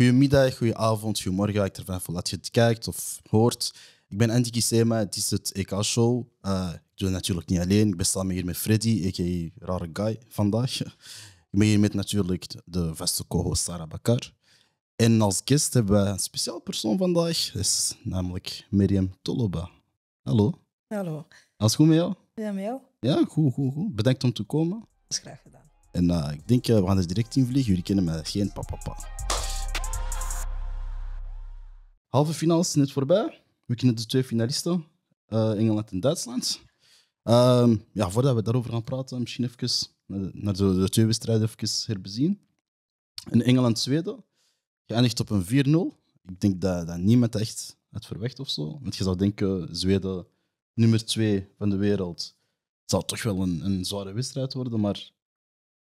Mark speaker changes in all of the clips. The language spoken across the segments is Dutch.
Speaker 1: Goedemiddag, goedenavond, goedemorgen. Ik ervan af dat je het kijkt of hoort. Ik ben Andy Kisema, het is het EK-show. Eh, ik doe het natuurlijk niet alleen. Ik ben samen hier met Freddy, a.k.a. Rare Guy, vandaag. Ik ben hier met natuurlijk de vaste co-host Sarah Bakar. En als guest hebben we een speciaal persoon vandaag. Dat is namelijk Miriam Toloba. Hallo. Hallo. Alles goed met jou? Ja, met jou? Ja, goed, goed, goed. Bedankt om te komen. Dat
Speaker 2: is graag gedaan.
Speaker 1: En eh, ik denk, eh, we gaan er direct in vliegen. Jullie kennen me geen papapa. Halve finales net voorbij. We kennen de twee finalisten, eh, Engeland en Duitsland. Ehm, ja, voordat we daarover gaan praten, misschien even naar de, de, twee wedstrijden even herbezien. In Engeland-Zweden geëindigd op een 4-0. Ik denk dat, dat niemand echt het verwacht of zo. Want je zou denken, Zweden, nummer 2 van de wereld, zou toch wel een, een zware wedstrijd worden. Maar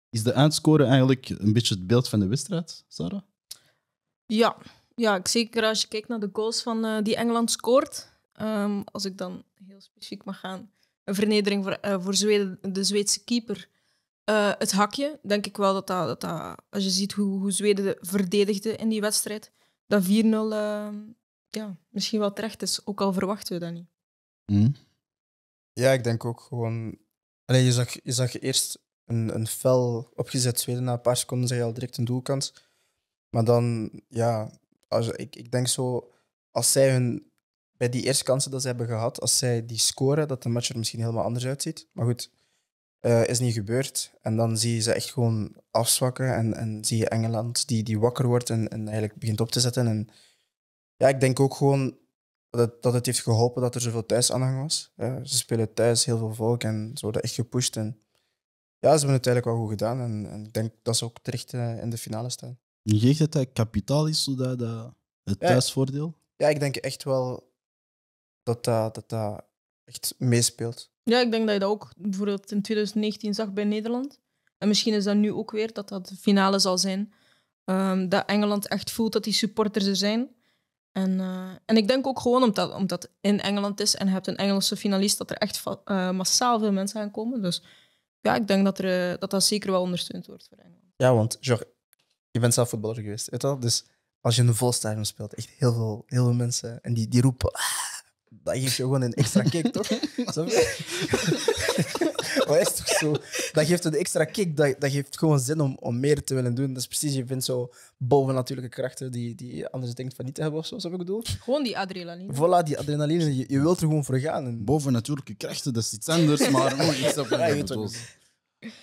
Speaker 1: is de eindscore eigenlijk een beetje het beeld van de wedstrijd, Sarah?
Speaker 3: Ja, ja, zeker als je kijkt naar de goals van, eh, die Engeland scoort. Ehm, als ik dan heel specifiek mag gaan. Een vernedering voor, eh, voor Zweden, de Zweedse keeper. Eh, het hakje, denk ik wel dat dat, dat, als je ziet hoe, hoe, Zweden verdedigde in die wedstrijd, dat 4-0 ehm, ja, misschien wel terecht is. Ook al verwachten we dat niet.
Speaker 4: Hm?
Speaker 5: Ja, ik denk ook gewoon. Allee, je, zag, je zag eerst een, een fel opgezet Zweden. Na een paar seconden zag je al direct een doelkans. Maar dan, ja, als, ik, ik denk zo, als zij hun, bij die eerste kansen dat ze hebben gehad, als zij die scoren, dat de match er misschien helemaal anders uitziet. Maar goed, uh, is niet gebeurd. En dan zie je ze echt gewoon afzwakken en, en zie je Engeland die, die wakker wordt en, en eigenlijk begint op te zetten. En ja, ik denk ook gewoon dat het, dat het heeft geholpen dat er zoveel thuisaanhang was. ze spelen thuis heel veel volk en ze worden echt gepusht. En ja, ze hebben het eigenlijk wel goed gedaan. En, en ik denk dat ze ook terecht eh, in de finale staan.
Speaker 1: Je zegt dat dat kapitaal is, zodat dat
Speaker 5: het thuisvoordeel? Ja, ik denk echt wel dat dat, dat, dat echt meespeelt.
Speaker 3: Ja, ik denk dat je dat ook bijvoorbeeld in 2019 zag bij Nederland. En misschien is dat nu ook weer dat dat de finale zal zijn. Ehm, dat Engeland echt voelt dat die supporters er zijn. En, eh, en ik denk ook gewoon omdat, omdat het in Engeland is en je hebt een Engelse finalist, dat er echt eh, massaal veel mensen aankomen. komen. Dus ja, ik denk dat, er, eh, dat dat zeker wel ondersteund wordt voor
Speaker 5: Engeland. Ja, want George, je bent zelf voetballer geweest, weet je wel? Dus als je een vol stadion speelt, echt heel veel, heel veel mensen, en die, die roepen, ah, dat geeft je gewoon een extra kick, toch? Wat is toch zo? Dat geeft een extra kick, dat, dat geeft gewoon zin om, om meer te willen doen. Dat is precies, je vindt zo bovennatuurlijke krachten die, die anders denkt van niet te hebben of zo, zo ik bedoel.
Speaker 3: Gewoon die adrenaline. Voilà,
Speaker 5: die adrenaline, je, je wilt er gewoon voor gaan. Bovennatuurlijke krachten,
Speaker 1: dat is iets anders, maar
Speaker 5: iets ik snap ja,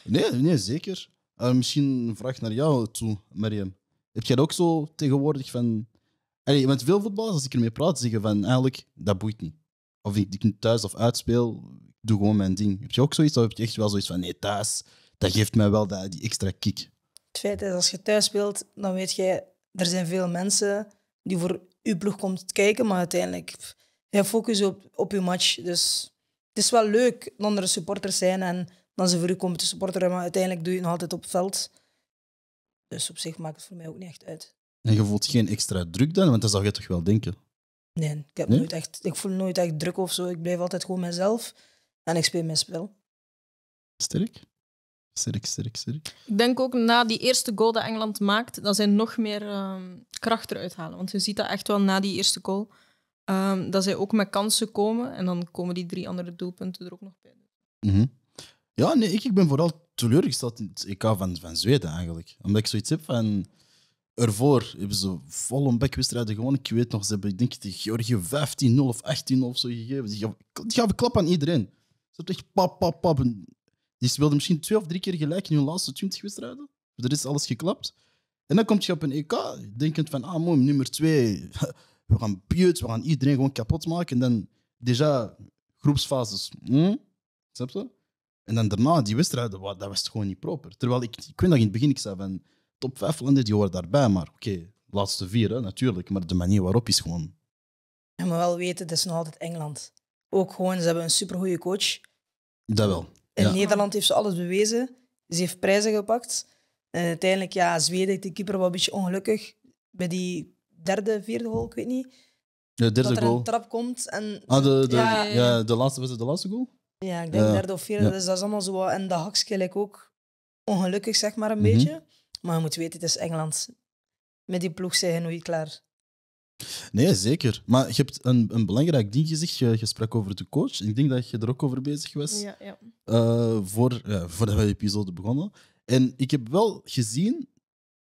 Speaker 1: Nee, nee, zeker. Eh, misschien een vraag naar jou toe, Mariam. Heb jij ook zo tegenwoordig van. je met veel voetballers, als ik ermee praat, zeggen van eigenlijk dat boeit niet. Of ik, ik thuis of uitspeel, ik doe gewoon mijn ding. Heb je ook zoiets? Of heb je echt wel zoiets van nee, thuis, dat geeft mij wel die extra kick?
Speaker 2: Het feit is, als je thuis speelt, dan weet jij, er zijn veel mensen die voor je ploeg komt kijken, maar uiteindelijk, jij focus op, op je match. Dus het is wel leuk dat er supporters zijn en dan ze voor u komen te supporteren, maar uiteindelijk doe je het nog altijd op het veld. Dus op zich maakt het voor mij ook niet echt uit.
Speaker 1: En je voelt geen extra druk dan? Want dat zou je toch wel denken?
Speaker 2: Nee, ik, heb Nooit echt, ik voel nooit echt druk of zo. Ik blijf altijd gewoon mezelf en ik speel mijn spel.
Speaker 1: Sterk. Sterk, sterk, sterk.
Speaker 3: Ik denk ook na die eerste goal dat Engeland maakt, dat zij nog meer um, kracht eruit halen. Want je ziet dat echt wel na die eerste goal, ehm, dat zij ook met kansen komen. En dan komen die drie andere doelpunten er ook nog bij.
Speaker 1: Mm ja, nee, ik, ik ben vooral teleurgesteld in het EK van, van Zweden eigenlijk. Omdat ik zoiets heb van. Ervoor hebben ze vol een bekwistrijden gewonnen. Ik weet nog, ze hebben, ik denk Georgië 15-0 of 18 of zo gegeven. Die gaven, die klap aan iedereen. Ze hebben echt pap, pap, pap. Die speelden misschien twee of drie keer gelijk in hun laatste 20 wedstrijden. Er is alles geklapt. En dan kom je op een EK, denkend van, ah, mooi, nummer twee. We gaan buurt, we gaan iedereen gewoon kapot maken. En dan, déjà, groepsfases. Hm? Snap je? En dan daarna, die wedstrijd, dat was gewoon niet proper. Terwijl ik, ik weet nog in het begin, ik zei van top 5 landen, die horen daarbij. Maar oké, laatste vier hè, natuurlijk. Maar de manier waarop is gewoon.
Speaker 2: Ja, maar wel weten, dat is nog altijd Engeland. Ook gewoon, ze hebben een supergoeie coach. Dat wel. In Nederland heeft ze alles bewezen. Ze heeft prijzen gepakt. En eh, uiteindelijk, ja, Zweden, de keeper wel een beetje ongelukkig. Bij die derde, vierde goal, ik weet niet. De derde dat er goal. een trap komt. En, ah, de, ja, ja,
Speaker 1: de laatste, was het de laatste goal? Ja, ik denk ja. derde of vierde. Dus
Speaker 2: dat is allemaal zo. en dat hakske lijkt ook ongelukkig, zeg maar, een mhm. beetje. Maar je moet weten, het is Engeland. Met die ploeg zijn je klaar.
Speaker 1: Nee, zeker. Maar je hebt een, een belangrijk ding gezegd. Je, je, sprak over de coach. Ik denk dat je er ook over bezig was. Ja, ja. Eh, voor, uh, voordat we de episode begonnen. En ik heb wel gezien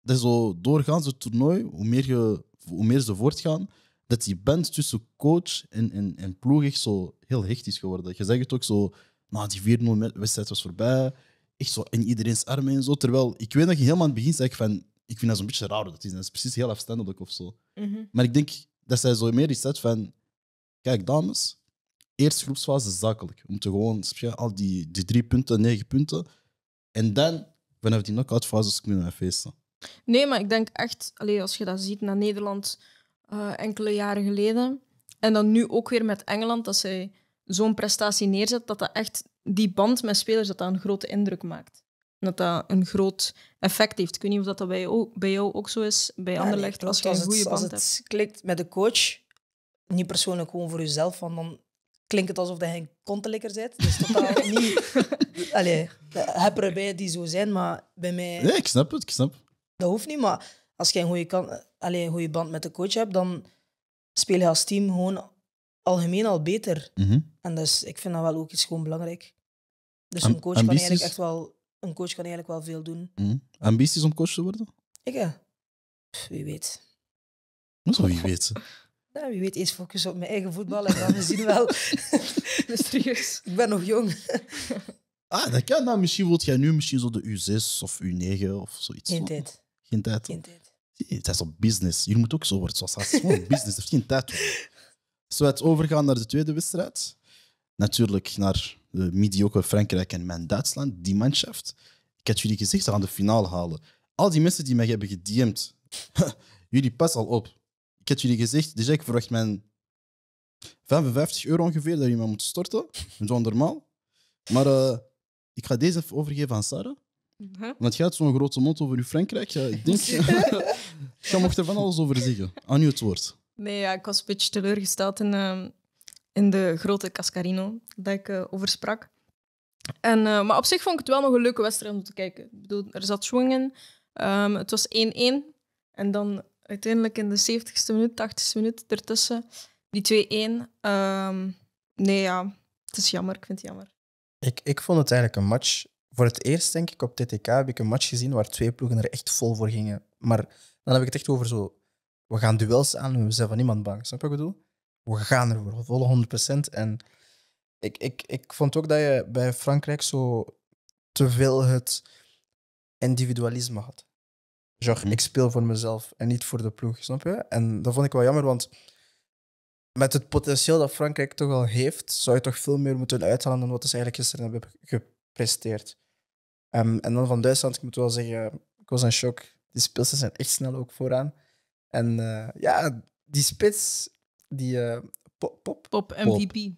Speaker 1: dat zo doorgaans het toernooi, hoe meer, je, hoe meer ze voortgaan, dat die band tussen coach en, en, en ploeg echt zo heel hecht is geworden. Je zegt het ook zo, nou, die 4-0-wedstrijd was voorbij. Echt zo in iedereen's armen en zo. Terwijl ik weet dat je helemaal aan het begin zei van, ik vind dat zo'n beetje raar dat is. Dat is precies heel afstandelijk of zo. Mhm. Maar ik denk dat zij zo meer is van, kijk dames, eerst groepsfase zakelijk. om te gewoon al die, die drie punten, negen punten. En dan, vanaf die knock-out fases kunnen we feesten.
Speaker 3: Nee, maar ik denk echt, allez, als je dat ziet naar Nederland eh, enkele jaren geleden. En dan nu ook weer met Engeland, dat zij zo'n prestatie neerzet, dat dat echt die band met spelers dat dat een grote indruk maakt. dat dat een groot effect heeft. Ik weet niet of dat, bij, jou, bij jou ook zo is, bij ja, Anderlecht, als je een goede band het hebt. Als
Speaker 2: het klikt met de coach, niet persoonlijk, gewoon voor jezelf, want dan klinkt het alsof hij een kontelikker zit Dus totaal niet... Allee, heb erbij die zo zijn, maar bij mij... Nee, ik snap het, ik snap. Dat hoeft niet, maar als je een goede, kan, band met de coach hebt, dan speel je als team gewoon algemeen al beter. Mhm. En dus ik vind dat wel ook iets gewoon belangrijk. Dus een coach kan eigenlijk echt wel, een coach kan eigenlijk wel veel doen.
Speaker 1: Mhm. Ambities om coach te worden?
Speaker 2: Ik ja. wie weet.
Speaker 1: Zo, wie weet.
Speaker 2: wie weet, eens focus op mijn eigen voetbal en dan we zien wel. Mysterieus. ik ben nog jong. ah, dat
Speaker 1: kan. Nou, misschien wilt jij nu misschien zo de U6 of U9 of zoiets. Geen tijd. Geen tijd. Geen tijd. Het is op business. Jullie moeten ook zo worden zoals is gewoon business. Er heeft geen tijd Zo we het overgaan naar de tweede wedstrijd, natuurlijk naar de mediocre Frankrijk en mijn Duitsland, die manschaft. Ik had jullie gezegd, ze gaan de finale halen. Al die mensen die mij hebben gediemd, jullie pas al op. Ik had jullie gezegd, dus ik verwacht mijn 55 euro ongeveer dat je mij moet storten. Zo normaal. Maar eh, ik ga deze even overgeven aan Sarah. Huh? Want je had zo'n grote mot over uw Frankrijk. Ja, ik denk, je mocht er van alles over zeggen. Aan u het woord.
Speaker 3: Nee, ja, ik was een beetje teleurgesteld in, ehm, in de grote Cascarino dat ik uh, over sprak. En, eh, maar op zich vond ik het wel nog een leuke wedstrijd om te kijken. Ik bedoel, er zat swing in. Ehm, het was 1-1. En dan uiteindelijk in de 70ste minuut, 80ste minuut ertussen, die 2-1. Ehm, nee, ja, het is jammer. Ik vind het jammer.
Speaker 5: Ik, ik vond het eigenlijk een match voor het eerst, denk ik, op TTK heb ik een match gezien waar twee ploegen er echt vol voor gingen. Maar dan heb ik het echt over zo, we gaan duels aan en we zijn van niemand bang. Snap je wat ik bedoel? We gaan er voor, volle 100%. En ik, ik, ik vond ook dat je bij Frankrijk zo te veel het individualisme had. Zeg, ik speel voor mezelf en niet voor de ploeg, snap je? En dat vond ik wel jammer, want met het potentieel dat Frankrijk toch al heeft, zou je toch veel meer moeten uithalen dan wat ze eigenlijk gisteren hebben gepresteerd. Ehm, en dan van Duitsland, ik moet wel zeggen, ik was in shock. Die spitsen zijn echt snel ook vooraan. En eh, ja, die spits, die eh, pop, pop, MVP.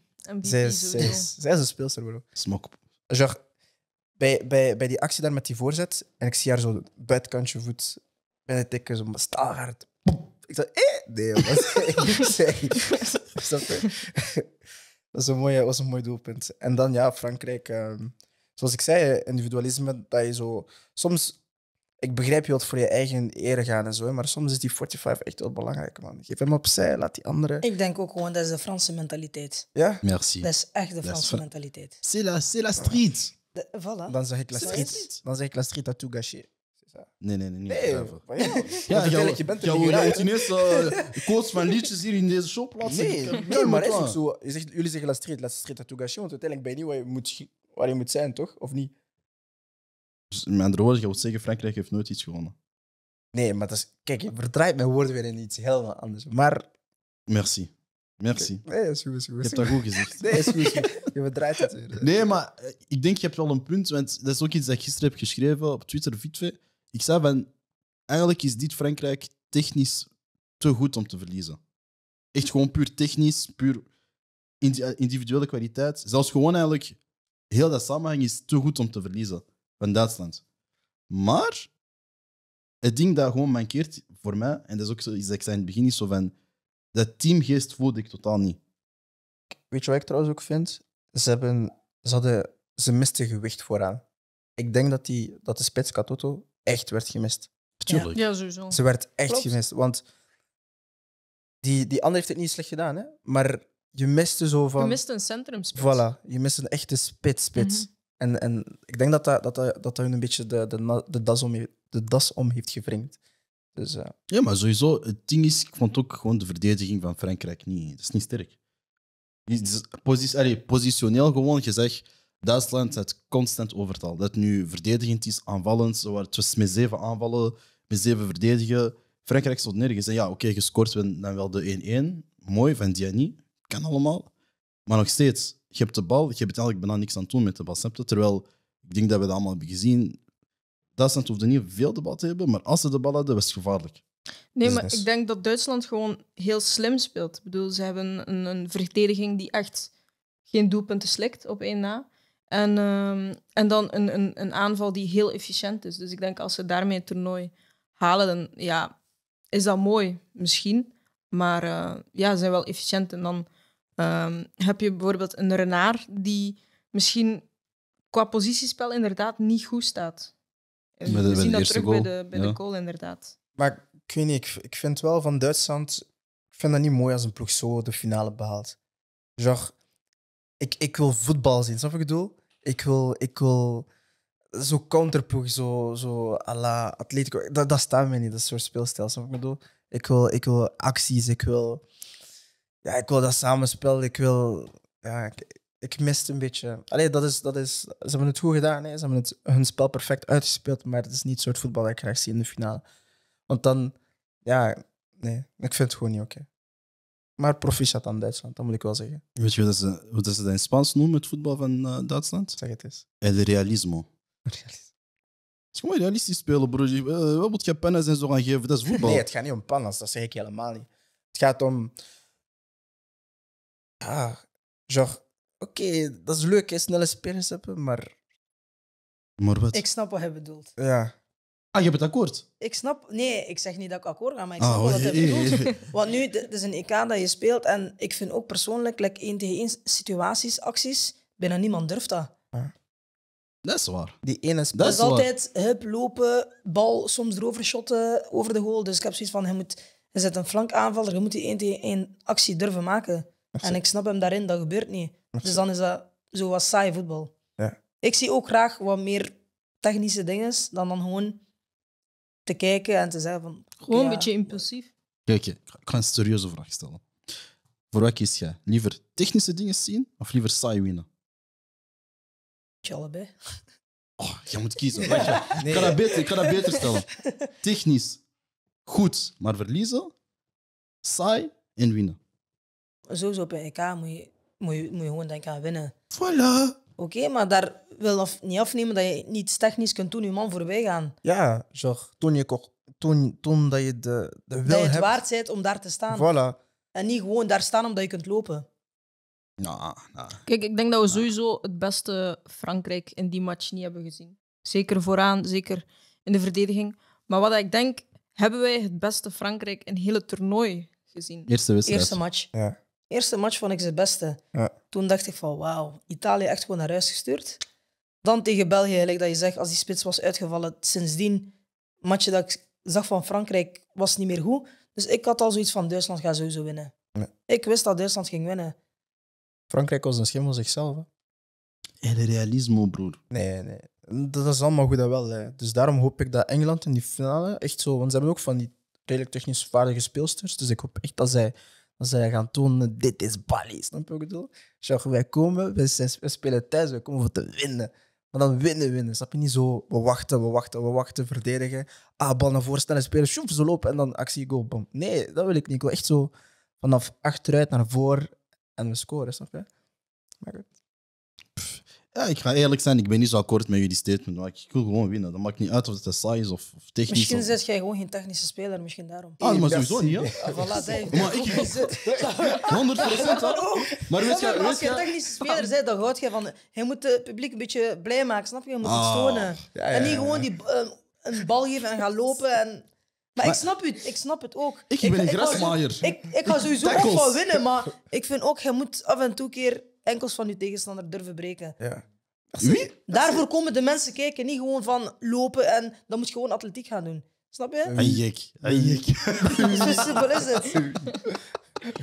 Speaker 5: zij, zij, is een speelster, bro. Smok. Genre, bij, bij, bij die actie daar met die voorzet, en ik zie haar zo buitenkantje voet bij het tikken, zo staalhard. Ik dacht, eh? Nee, zei. dat was een, mooie, was een mooi doelpunt. En dan, ja, Frankrijk... Ehm, zoals ik zei, individualisme, dat je zo. Soms, ik begrijp je wat voor je eigen ere gaan en zo, maar soms is die 45 echt wel belangrijk, man. Geef hem opzij, laat die anderen.
Speaker 2: Ik denk ook gewoon, dat is de Franse mentaliteit. Ja? Merci. Dat is echt de Franse mentaliteit.
Speaker 1: C'est la, la street.
Speaker 2: voilà. Dan zeg ik la
Speaker 5: street. Dan zeg ik la street à tout gâcher.
Speaker 2: Nee, nee, nee. nee ja, je bent jou,
Speaker 5: jou, ineens van liedjes hier in deze show plaatsen. Nee, nee maar is zo. Je zegt, jullie zeggen la street, la street à tout gâcher, want uiteindelijk ben je niet je moet waar je moet zijn, toch? Of niet?
Speaker 1: Dus met andere woorden, je moet zeggen, Frankrijk heeft nooit iets gewonnen. Nee, maar dat is,
Speaker 5: kijk, je verdraait mijn
Speaker 1: woorden weer in iets helemaal anders. Maar... Merci. Merci. Nee,
Speaker 5: Je hebt dat goed gezegd. Nee, Je verdraait het weer. Nee, maar
Speaker 1: eh, ik denk, je hebt wel een punt, want dat is ook iets dat ik gisteren heb geschreven op Twitter, Vitve. Ik zei van, eigenlijk is dit Frankrijk technisch te goed om te verliezen. Echt gewoon puur technisch, puur individuele kwaliteit. Zelfs gewoon eigenlijk heel dat samenhang is te goed om te verliezen van Duitsland. Maar het ding dat gewoon mankeert voor mij, en dat is ook zo, is dat ik zei in het begin, niet zo van dat teamgeest voelde ik totaal niet. Weet
Speaker 5: je wat ik trouwens ook vind? Ze, hebben, ze, hadden, ze misten gewicht vooraan. Ik denk dat, die, dat de spits Katoto echt werd gemist. Tuurlijk. Ja, ja sowieso. Ze werd echt gemist, want die, die ander heeft het niet slecht gedaan, hè? maar je miste zo van. Je mist een centrumspits. Voilà, je mist een echte spits-spits. Mhm. en, en ik denk dat dat, dat, dat, hun een beetje de, de, de, das om, de das om heeft gevringd. Dus, uh... Ja, maar
Speaker 1: sowieso, het ding is, ik vond ook gewoon de verdediging van Frankrijk niet. Dat is niet sterk. Is, allee, positioneel gewoon gezegd, Duitsland het constant overtal. Dat nu verdedigend is, aanvallend. Ze waren tussen met zeven aanvallen, met zeven verdedigen. Frankrijk stond nergens. En ja, oké, okay, gescoord dan wel de 1-1. Mooi van Diani kan allemaal. Maar nog steeds, je hebt de bal, je hebt eigenlijk bijna niks aan het doen met de bal. Terwijl, ik denk dat we dat allemaal hebben gezien. Duitsland hoefde niet veel de bal te hebben, maar als ze de bal hadden, was het gevaarlijk. Nee, dus maar ik
Speaker 3: denk dat Duitsland gewoon heel slim speelt. Ik bedoel, ze hebben een, een verdediging die echt geen doelpunten slikt op één na. En, ehm, en dan een, een, een aanval die heel efficiënt is. Dus ik denk als ze daarmee het toernooi halen, dan ja, is dat mooi misschien. Maar eh, ja, ze zijn wel efficiënt. En dan Ehm, heb je bijvoorbeeld een renard die misschien qua positiespel inderdaad niet goed staat. Eh, met, we zien dat terug goal. bij, de, bij de goal, inderdaad.
Speaker 5: Maar ik weet niet, ik, vind wel van Duitsland... Ik vind dat niet mooi als een ploeg zo de finale behaalt. Genre, ik, ik wil voetbal zien, snap je wat ik bedoel? Ik wil, ik wil zo counterploeg, zo, zo à la Atletico. Dat, dat staat mij niet, dat soort speelstijl, snap je ik bedoel? Ik wil, ik wil acties, ik wil ja, ik wil dat samenspel. Ik wil. Ja, ik, ik miste een beetje. alleen dat is, dat is, ze hebben het goed gedaan. Hè. Ze hebben het, hun spel perfect uitgespeeld. Maar het is niet het soort voetbal dat ik graag zie in de finale. Want dan, ja, nee, ik vind het gewoon niet oké. Maar proficiat aan Duitsland, dat moet ik wel zeggen.
Speaker 1: Weet je wat ze, ze dat in Spaans noemen, het voetbal van eh, Duitsland? Zeg het eens. El realismo. Realismo. Het is gewoon realistisch spelen, broer. Eh, wat moet je pannas en zo gaan geven? Dat is voetbal. Nee, het gaat niet om pannen
Speaker 5: dat zeg ik helemaal niet.
Speaker 1: Het gaat om ja,
Speaker 5: genre, oké, dat is leuk, hè, snelle spelers hebben, maar.
Speaker 1: Maar
Speaker 2: wat? Ik snap wat hij bedoelt.
Speaker 1: Ja. Ah, je hebt het akkoord?
Speaker 2: Ik snap, nee, ik zeg niet dat ik akkoord ga, maar ik ah, snap wat hij bedoelt. Want nu, het is een EK dat je speelt en ik vind ook persoonlijk, like, één tegen één situaties, acties, bijna niemand durft dat. Dat is waar.
Speaker 5: Die ene Dat is altijd
Speaker 2: hup, lopen, bal soms erover shotten, over de goal. Dus ik heb zoiets van, hij moet, je zit een aanvaller je moet die 1 tegen één actie durven maken. En ik snap hem daarin, dat gebeurt niet. Dus dan is dat zo wat saai voetbal. Ja. Ik zie ook graag wat meer technische dingen dan dan gewoon te kijken en te zeggen van... Gewoon een beetje impulsief.
Speaker 1: Kijk, ik ga een serieuze vraag stellen. Voor wat kies jij? Liever technische dingen zien of liever saai winnen? Allebei. Oh, je moet kiezen. ik, kan dat beter, ik kan dat beter stellen. Technisch goed, maar verliezen.
Speaker 2: Saai en winnen sowieso op EK moet je, moet je, moet je gewoon denken aan winnen. Voilà. Oké, maar daar wil af, niet afnemen dat je niets technisch kunt doen, je man voorbij gaan.
Speaker 5: Ja, zorg. Toen, je kocht, toen, toen dat je de, de wil Dat je
Speaker 2: het waard bent om daar te staan. Voilà. En niet gewoon daar staan omdat je kunt lopen.
Speaker 5: Nou, ah,
Speaker 3: nou. Kijk, ik denk dat we sowieso het beste Frankrijk in die match niet hebben gezien. Zeker vooraan, zeker in de verdediging. Maar wat ik denk, hebben wij het beste Frankrijk in
Speaker 2: het hele toernooi gezien. Eerste wedstrijd. Eerste match. Ja. Eerste match vond ik ze het beste. Toen dacht ik van wauw, Italië echt gewoon naar huis gestuurd. Dan tegen België, dat je zegt, als die spits was uitgevallen, sindsdien, matchje dat ik zag van Frankrijk, was niet meer goed. Dus ik had al zoiets van Duitsland gaat sowieso winnen. Ik wist dat Duitsland ging winnen.
Speaker 5: Frankrijk was een schimmel zichzelf.
Speaker 1: Hè? realisme, broer.
Speaker 5: Nee, nee. Dat is allemaal goed en wel. Dus daarom hoop ik dat Engeland in die finale echt zo. Want ze hebben ook van die redelijk technisch vaardige speelsters. Dus ik hoop echt dat zij dat zij gaan tonen, dit is Bali, snap je wat ik bedoel? wij komen, we spelen thuis, we komen voor te winnen. Maar dan winnen, winnen. Snap je niet zo, we wachten, we wachten, we wachten, verdedigen. Ah, bal naar voren, snelle spelen, shoef, ze lopen en dan actie, goal, bom. Nee, dat wil ik niet. Ik wil echt zo vanaf achteruit naar voor en we scoren, snap je?
Speaker 2: Maar goed.
Speaker 1: Ja, ik ga eerlijk zijn, ik ben niet zo akkoord met jullie statement. Maar ik wil gewoon winnen. Dat maakt niet uit of het saai is of, of technisch. Misschien zet
Speaker 2: jij gewoon geen technische speler, misschien daarom. Ah, maar
Speaker 1: sowieso niet, ah, voilà, maar ik
Speaker 2: gezet. 100 procent. Oh. Maar weet je, als je technische speler bent, dan houd je van... hij moet het publiek een beetje blij maken, snap je? Je moet het ah. tonen. En niet gewoon die, eh, een bal geven en gaan lopen en... Maar, ik snap het, ik snap het ook. Ik, ben een grasmaaier. Ik, ik, ga sowieso ook winnen, maar ik vind ook, je moet af en toe keer enkels van je tegenstander durven breken. Ja. Wie? Daarvoor komen de mensen kijken, niet gewoon van lopen en dan moet je gewoon atletiek gaan doen. Snap je? En jik. Zo simpel is het.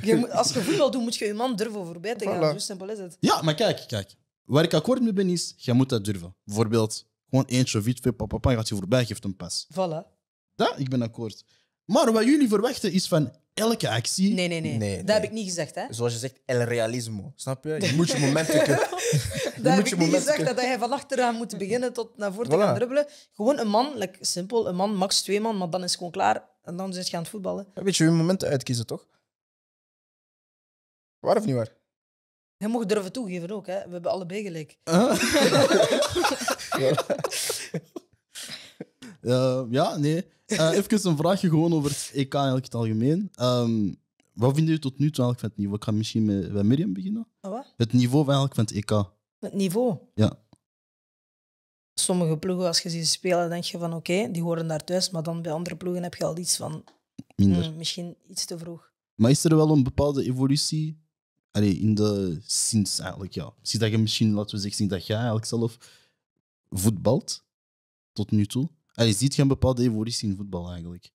Speaker 2: Je als je voetbal doet, moet je je man durven voorbij te gaan. Zo simpel is het. Ja,
Speaker 1: maar kijk, kijk. Waar ik akkoord mee ben, is, je moet dat durven. Bijvoorbeeld, gewoon eentje of iets, papa, papa, gaat je voorbij, geeft een pas. Voilà ja, ik ben akkoord. Maar wat jullie verwachten is van elke actie. Nee, nee, nee. Dat
Speaker 2: heb ik niet gezegd, hè?
Speaker 1: Zoals je zegt, el realismo. Snap je? Je moet je momenten kunnen.
Speaker 2: dat heb ik niet gezegd, dat hij van achteraan moet beginnen tot naar voren te gaan dribbelen. Gewoon een man, like, simpel, een man, max twee man, maar dan is het gewoon klaar. En dan zijn ze gaan het voetballen.
Speaker 5: weet je, je momenten uitkiezen, toch? Waar of niet waar?
Speaker 2: Je mag durven toegeven ook, hè? We hebben allebei gelijk.
Speaker 1: Eh, ja, nee. Uh, even een vraagje gewoon over het EK eigenlijk in het algemeen. Ehm, wat vinden jullie tot nu toe eigenlijk van het niveau? Ik ga misschien met, bij Miriam beginnen. Ah, wat? Het niveau van eigenlijk van het EK. Het niveau? Ja.
Speaker 2: Sommige ploegen, als je ze spelen, denk je van oké, die horen daar thuis. Maar dan bij andere ploegen heb je al iets van... Minder. Hmm, misschien iets te vroeg.
Speaker 1: Maar is er wel een bepaalde evolutie Allee, in de, sinds eigenlijk, ja. Sinds dat je misschien, laten we zeggen, dat jij eigenlijk zelf voetbalt, tot nu toe. Hij is ziet geen bepaalde evolutie in voetbal eigenlijk.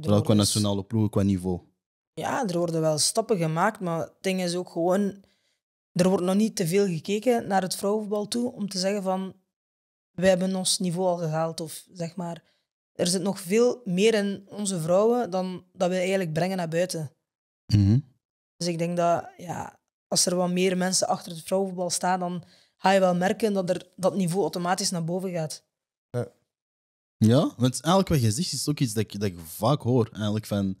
Speaker 1: Vooral qua nationale ploegen, qua niveau.
Speaker 2: Ja, er worden wel stappen gemaakt, maar het ding is ook gewoon... Er wordt nog niet te veel gekeken naar het vrouwenvoetbal toe om te zeggen van... We hebben ons niveau al gehaald, of zeg maar... Er zit nog veel meer in onze vrouwen dan dat we eigenlijk brengen naar buiten. Mhm. Dus ik denk dat ja, als er wat meer mensen achter het vrouwenvoetbal staan, dan ga je wel merken dat er, dat niveau automatisch naar boven gaat.
Speaker 1: Ja, want eigenlijk wat je zegt is ook iets dat ik, dat ik vaak hoor. Eigenlijk, van,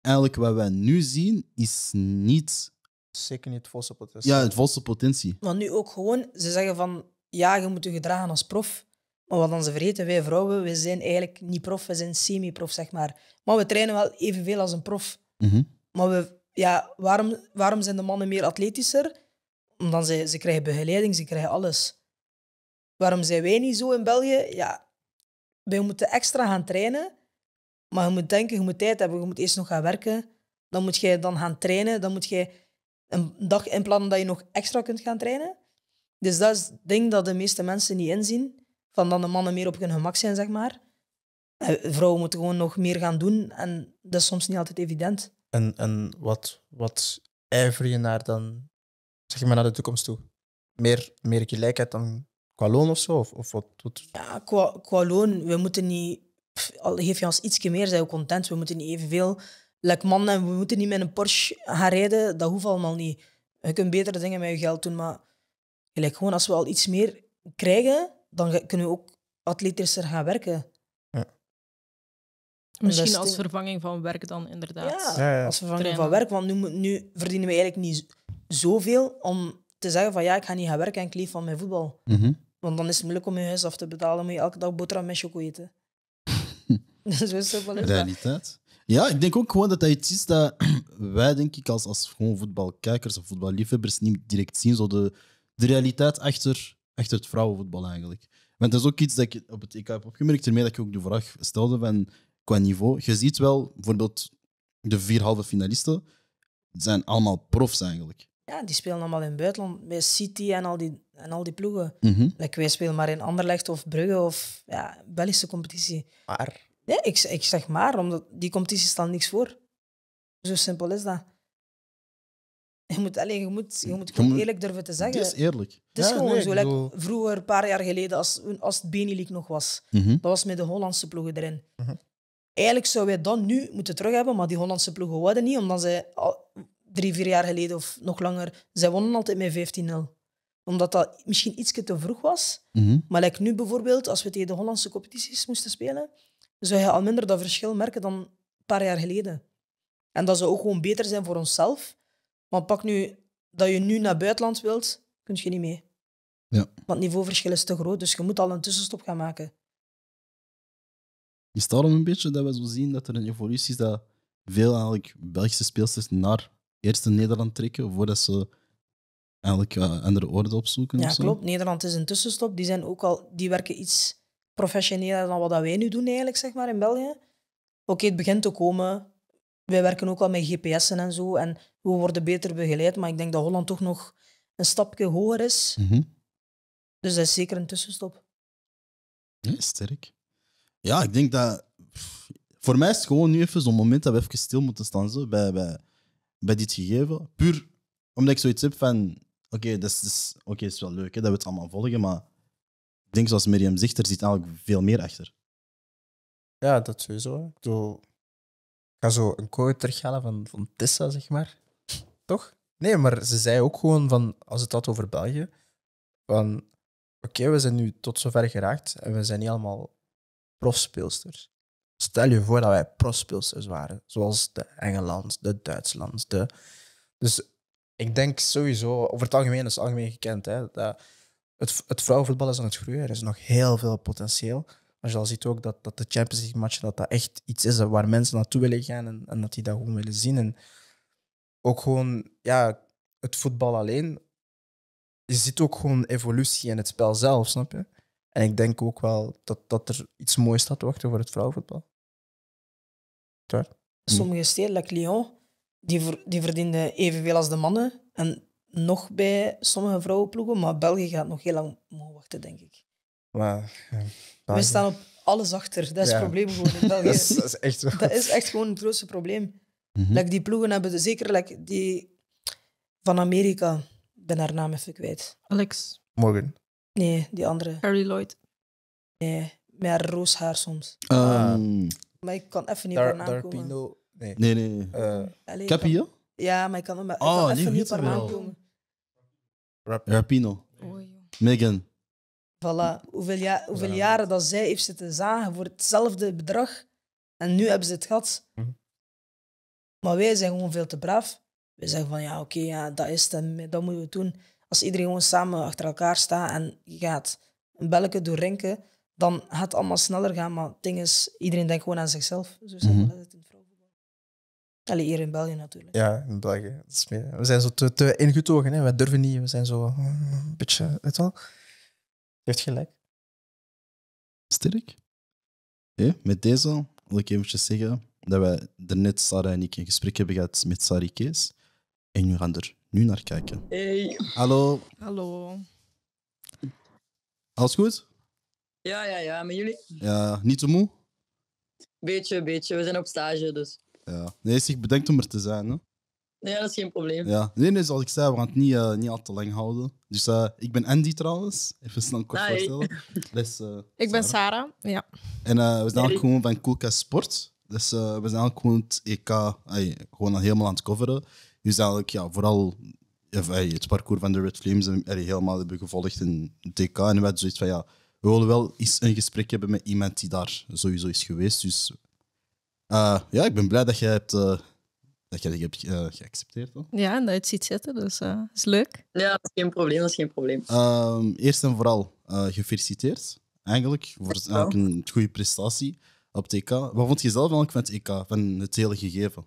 Speaker 1: eigenlijk wat wij nu zien is niet.
Speaker 5: Zeker niet het volste
Speaker 2: potentie. Ja, het volste potentie. Maar nu ook gewoon, ze zeggen van ja, je moet je gedragen als prof. Maar wat dan ze vergeten, wij vrouwen, we zijn eigenlijk niet prof, we zijn semi-prof, zeg maar. Maar we trainen wel evenveel als een prof. Mhm. Maar we, ja, waarom, waarom zijn de mannen meer atletischer? Omdat ze, ze krijgen begeleiding, ze krijgen alles. Waarom zijn wij niet zo in België? Ja, wij moeten extra gaan trainen. Maar je moet denken, je moet tijd hebben. Je moet eerst nog gaan werken. Dan moet je dan gaan trainen. Dan moet je een dag inplannen dat je nog extra kunt gaan trainen. Dus dat is het ding dat de meeste mensen niet inzien. Van dat de mannen meer op hun gemak zijn, zeg maar. Eh, vrouwen moeten gewoon nog meer gaan doen. En dat is soms niet altijd evident.
Speaker 5: En, en wat, wat ijver je naar dan, zeg maar, naar de toekomst toe? Meer, meer gelijkheid dan Qua loon of zo? Of, wat,
Speaker 2: Ja, qua, loon, we moeten niet... al geef je ons ietsje meer, zijn we content. We moeten niet evenveel... Like mannen. we moeten niet met een Porsche gaan rijden. Dat hoeft allemaal niet. Je kunt betere dingen met je geld doen, maar gelijk gewoon als we al iets meer krijgen, dan kunnen we ook atletischer gaan werken. Misschien als
Speaker 3: vervanging van
Speaker 2: werk dan, inderdaad. Ja, ja, als vervanging van werk, want nu, nu verdienen we eigenlijk niet zoveel om te zeggen van ja, ik ga niet gaan werken en ik leef van mijn voetbal. Mm want dan is het moeilijk om je huis af te betalen. Moet je elke dag boterham met choco eten. Dus zo
Speaker 1: Realiteit. Ja, ik denk ook gewoon dat dat iets is dat wij, denk ik, als, als gewoon voetbalkijkers of voetballiefhebbers niet direct zien. Zo de, de realiteit achter, achter het vrouwenvoetbal eigenlijk. Want dat is ook iets dat ik op het EK heb opgemerkt, ermee dat ik ook de vraag stelde van qua niveau. Je ziet wel, bijvoorbeeld de vier halve finalisten zijn allemaal profs eigenlijk
Speaker 2: ja, die spelen allemaal in het buitenland. Bij City en al die, en al die ploegen. Mm -hmm. like, wij spelen maar in Anderlecht of Brugge of ja, Belgische competitie. Maar? Nee, ik, ik zeg maar, omdat die competitie staat niks voor. Zo simpel is dat. Je moet, alleen, je moet, je moet gewoon eerlijk durven te zeggen. Het is eerlijk. Het is gewoon zo. Like, vroeger, een paar jaar geleden, als, als het Benelink nog was, mhm. dat was met de Hollandse ploegen erin. Mhm. Eigenlijk zouden we dat nu moeten terug hebben, maar die Hollandse ploegen worden niet, omdat zij drie, vier jaar geleden of nog langer, zij wonnen altijd met 15-0 omdat dat misschien iets te vroeg was. Mhm. Maar nu bijvoorbeeld, als we tegen de Hollandse competities moesten spelen, zou je al minder dat verschil merken dan een paar jaar geleden. En dat zou ook gewoon beter zijn voor onszelf. Want pak nu dat je nu naar buitenland wilt, kun je niet mee. Ja. Want het niveauverschil is te groot, dus je moet al een tussenstop gaan maken.
Speaker 1: Is daarom een beetje dat we zo zien dat er een evolutie is dat veel eigenlijk Belgische speelsters naar eerst in Nederland trekken voordat ze eigenlijk eh, andere orde opzoeken? Ja, klopt.
Speaker 2: Nederland is een tussenstop. Die, zijn ook al, die werken iets professioneler dan wat wij nu doen eigenlijk, zeg maar, in België. Oké, het begint te komen. Wij werken ook al met gps'en en zo. En we worden beter begeleid. Maar ik denk dat Holland toch nog een stapje hoger is. Mhm. Dus dat is zeker een tussenstop.
Speaker 1: Ja, sterk. Ja, ik denk dat... Voor mij is het gewoon nu even zo'n moment dat we even stil moeten staan zo, bij, bij, bij dit gegeven. Puur omdat ik zoiets heb van: oké, dat is, oké, is wel leuk hè, dat we het allemaal volgen, maar ik denk zoals Miriam zegt, er zit eigenlijk veel meer achter. Ja, dat sowieso. Ik,
Speaker 5: ga zo een quote terughalen van, van Tessa, zeg maar. Toch? Nee, maar ze zei ook gewoon van, als het had over België, van oké, we zijn nu tot zover geraakt en we zijn niet allemaal profspeelsters. Stel je voor dat wij prospelsters waren, zoals de Engeland, de Duitsland. De... Dus ik denk sowieso, over het algemeen, dat is algemeen gekend, hè, dat het, het vrouwenvoetbal is aan het groeien. Er is nog heel veel potentieel. Maar je al ziet ook dat, dat de Champions League matchen dat dat echt iets is waar mensen naartoe willen gaan en, en dat die dat gewoon willen zien. En ook gewoon, ja, het voetbal alleen. Je ziet ook gewoon evolutie in het spel zelf, snap je? En ik denk ook wel dat, dat er iets moois staat te wachten voor het vrouwenvoetbal. Hm. Sommige
Speaker 2: steden, like Lyon, die, die verdienden evenveel als de mannen. En nog bij sommige vrouwenploegen, maar België gaat nog heel lang mogen wachten, denk ik.
Speaker 4: Maar, We staan
Speaker 2: op alles achter. Dat is het probleem voor België. dat, is, dat, is, echt dat is echt gewoon het grootste probleem. Mhm. like die ploegen hebben, zeker like die van Amerika, ben haar naam even kwijt. Alex. Morgen. Nee, die andere. Harry Lloyd. Nee, met roos haar soms. Um, maar ik kan even niet Dar, haar naam Darpino.
Speaker 1: Nee, nee. nee, nee. Uh, eh, Capio? Kan...
Speaker 2: Ja, maar ik kan, maar, ah, even niet haar naam komen.
Speaker 1: Rapino. Megan.
Speaker 2: Voilà. Hoeveel, ja, hoeveel jaren dat zij heeft zitten zagen voor hetzelfde bedrag. En nu hebben ze het gehad. Mhm. Maar wij zijn gewoon veel te braaf. We zeggen van ja, oké, ja, dat is het en dat moeten we doen als iedereen gewoon samen achter elkaar staat en je gaat een belletje doorrinken, dan gaat het allemaal sneller gaan. Maar het ding is, iedereen denkt gewoon aan zichzelf. Zo mhm. het in vrouwenvoetbal. hier in België natuurlijk.
Speaker 5: Ja, in België. We zijn zo te, ingetogen, hè. we durven niet. We zijn zo eh, een beetje, weet wel. Je hebt gelijk.
Speaker 1: Sterk. Ja, met deze wil ik even zeggen dat we daarnet Sarah en ik in gesprek hebben gehad met Sari Kees. En nu gaan nu naar kijken. Hey. Hallo.
Speaker 6: Hallo. Alles goed? Ja, ja, ja. Met jullie?
Speaker 1: Ja, niet te moe?
Speaker 6: Beetje, beetje. We zijn op stage, dus.
Speaker 1: Ja. Nee, zich bedenkt om er te zijn, hè?
Speaker 6: Ja, dat is geen probleem. Ja.
Speaker 1: Nee, nee, zoals ik zei, we gaan het niet, eh, niet al te lang houden. Dus eh, ik ben Andy trouwens. Even snel kort voorstellen. Les, eh,
Speaker 3: ik ben Sarah, ja.
Speaker 1: En we zijn nee. gewoon van Coolcast Sport. Dus we zijn eigenlijk gewoon het EK gewoon helemaal aan het coveren. Dus eigenlijk, ja, vooral het parcours van de Red Flames helemaal hebben gevolgd in het DK. En we zoiets van, ja, we willen wel eens een gesprek hebben met iemand die daar sowieso is geweest. Dus eh, ja, ik ben blij dat jij hebt... Eh, dat jij hebt uh, geaccepteerd.
Speaker 3: Ja, en dat het ziet zitten, dus dat is leuk.
Speaker 6: Ja, dat is geen probleem, dat is geen probleem.
Speaker 1: Ehm, eerst en vooral, gefeliciteerd eigenlijk. Voor eigenlijk een goede prestatie op TK Wat vond je zelf eigenlijk van het EK, van het hele gegeven?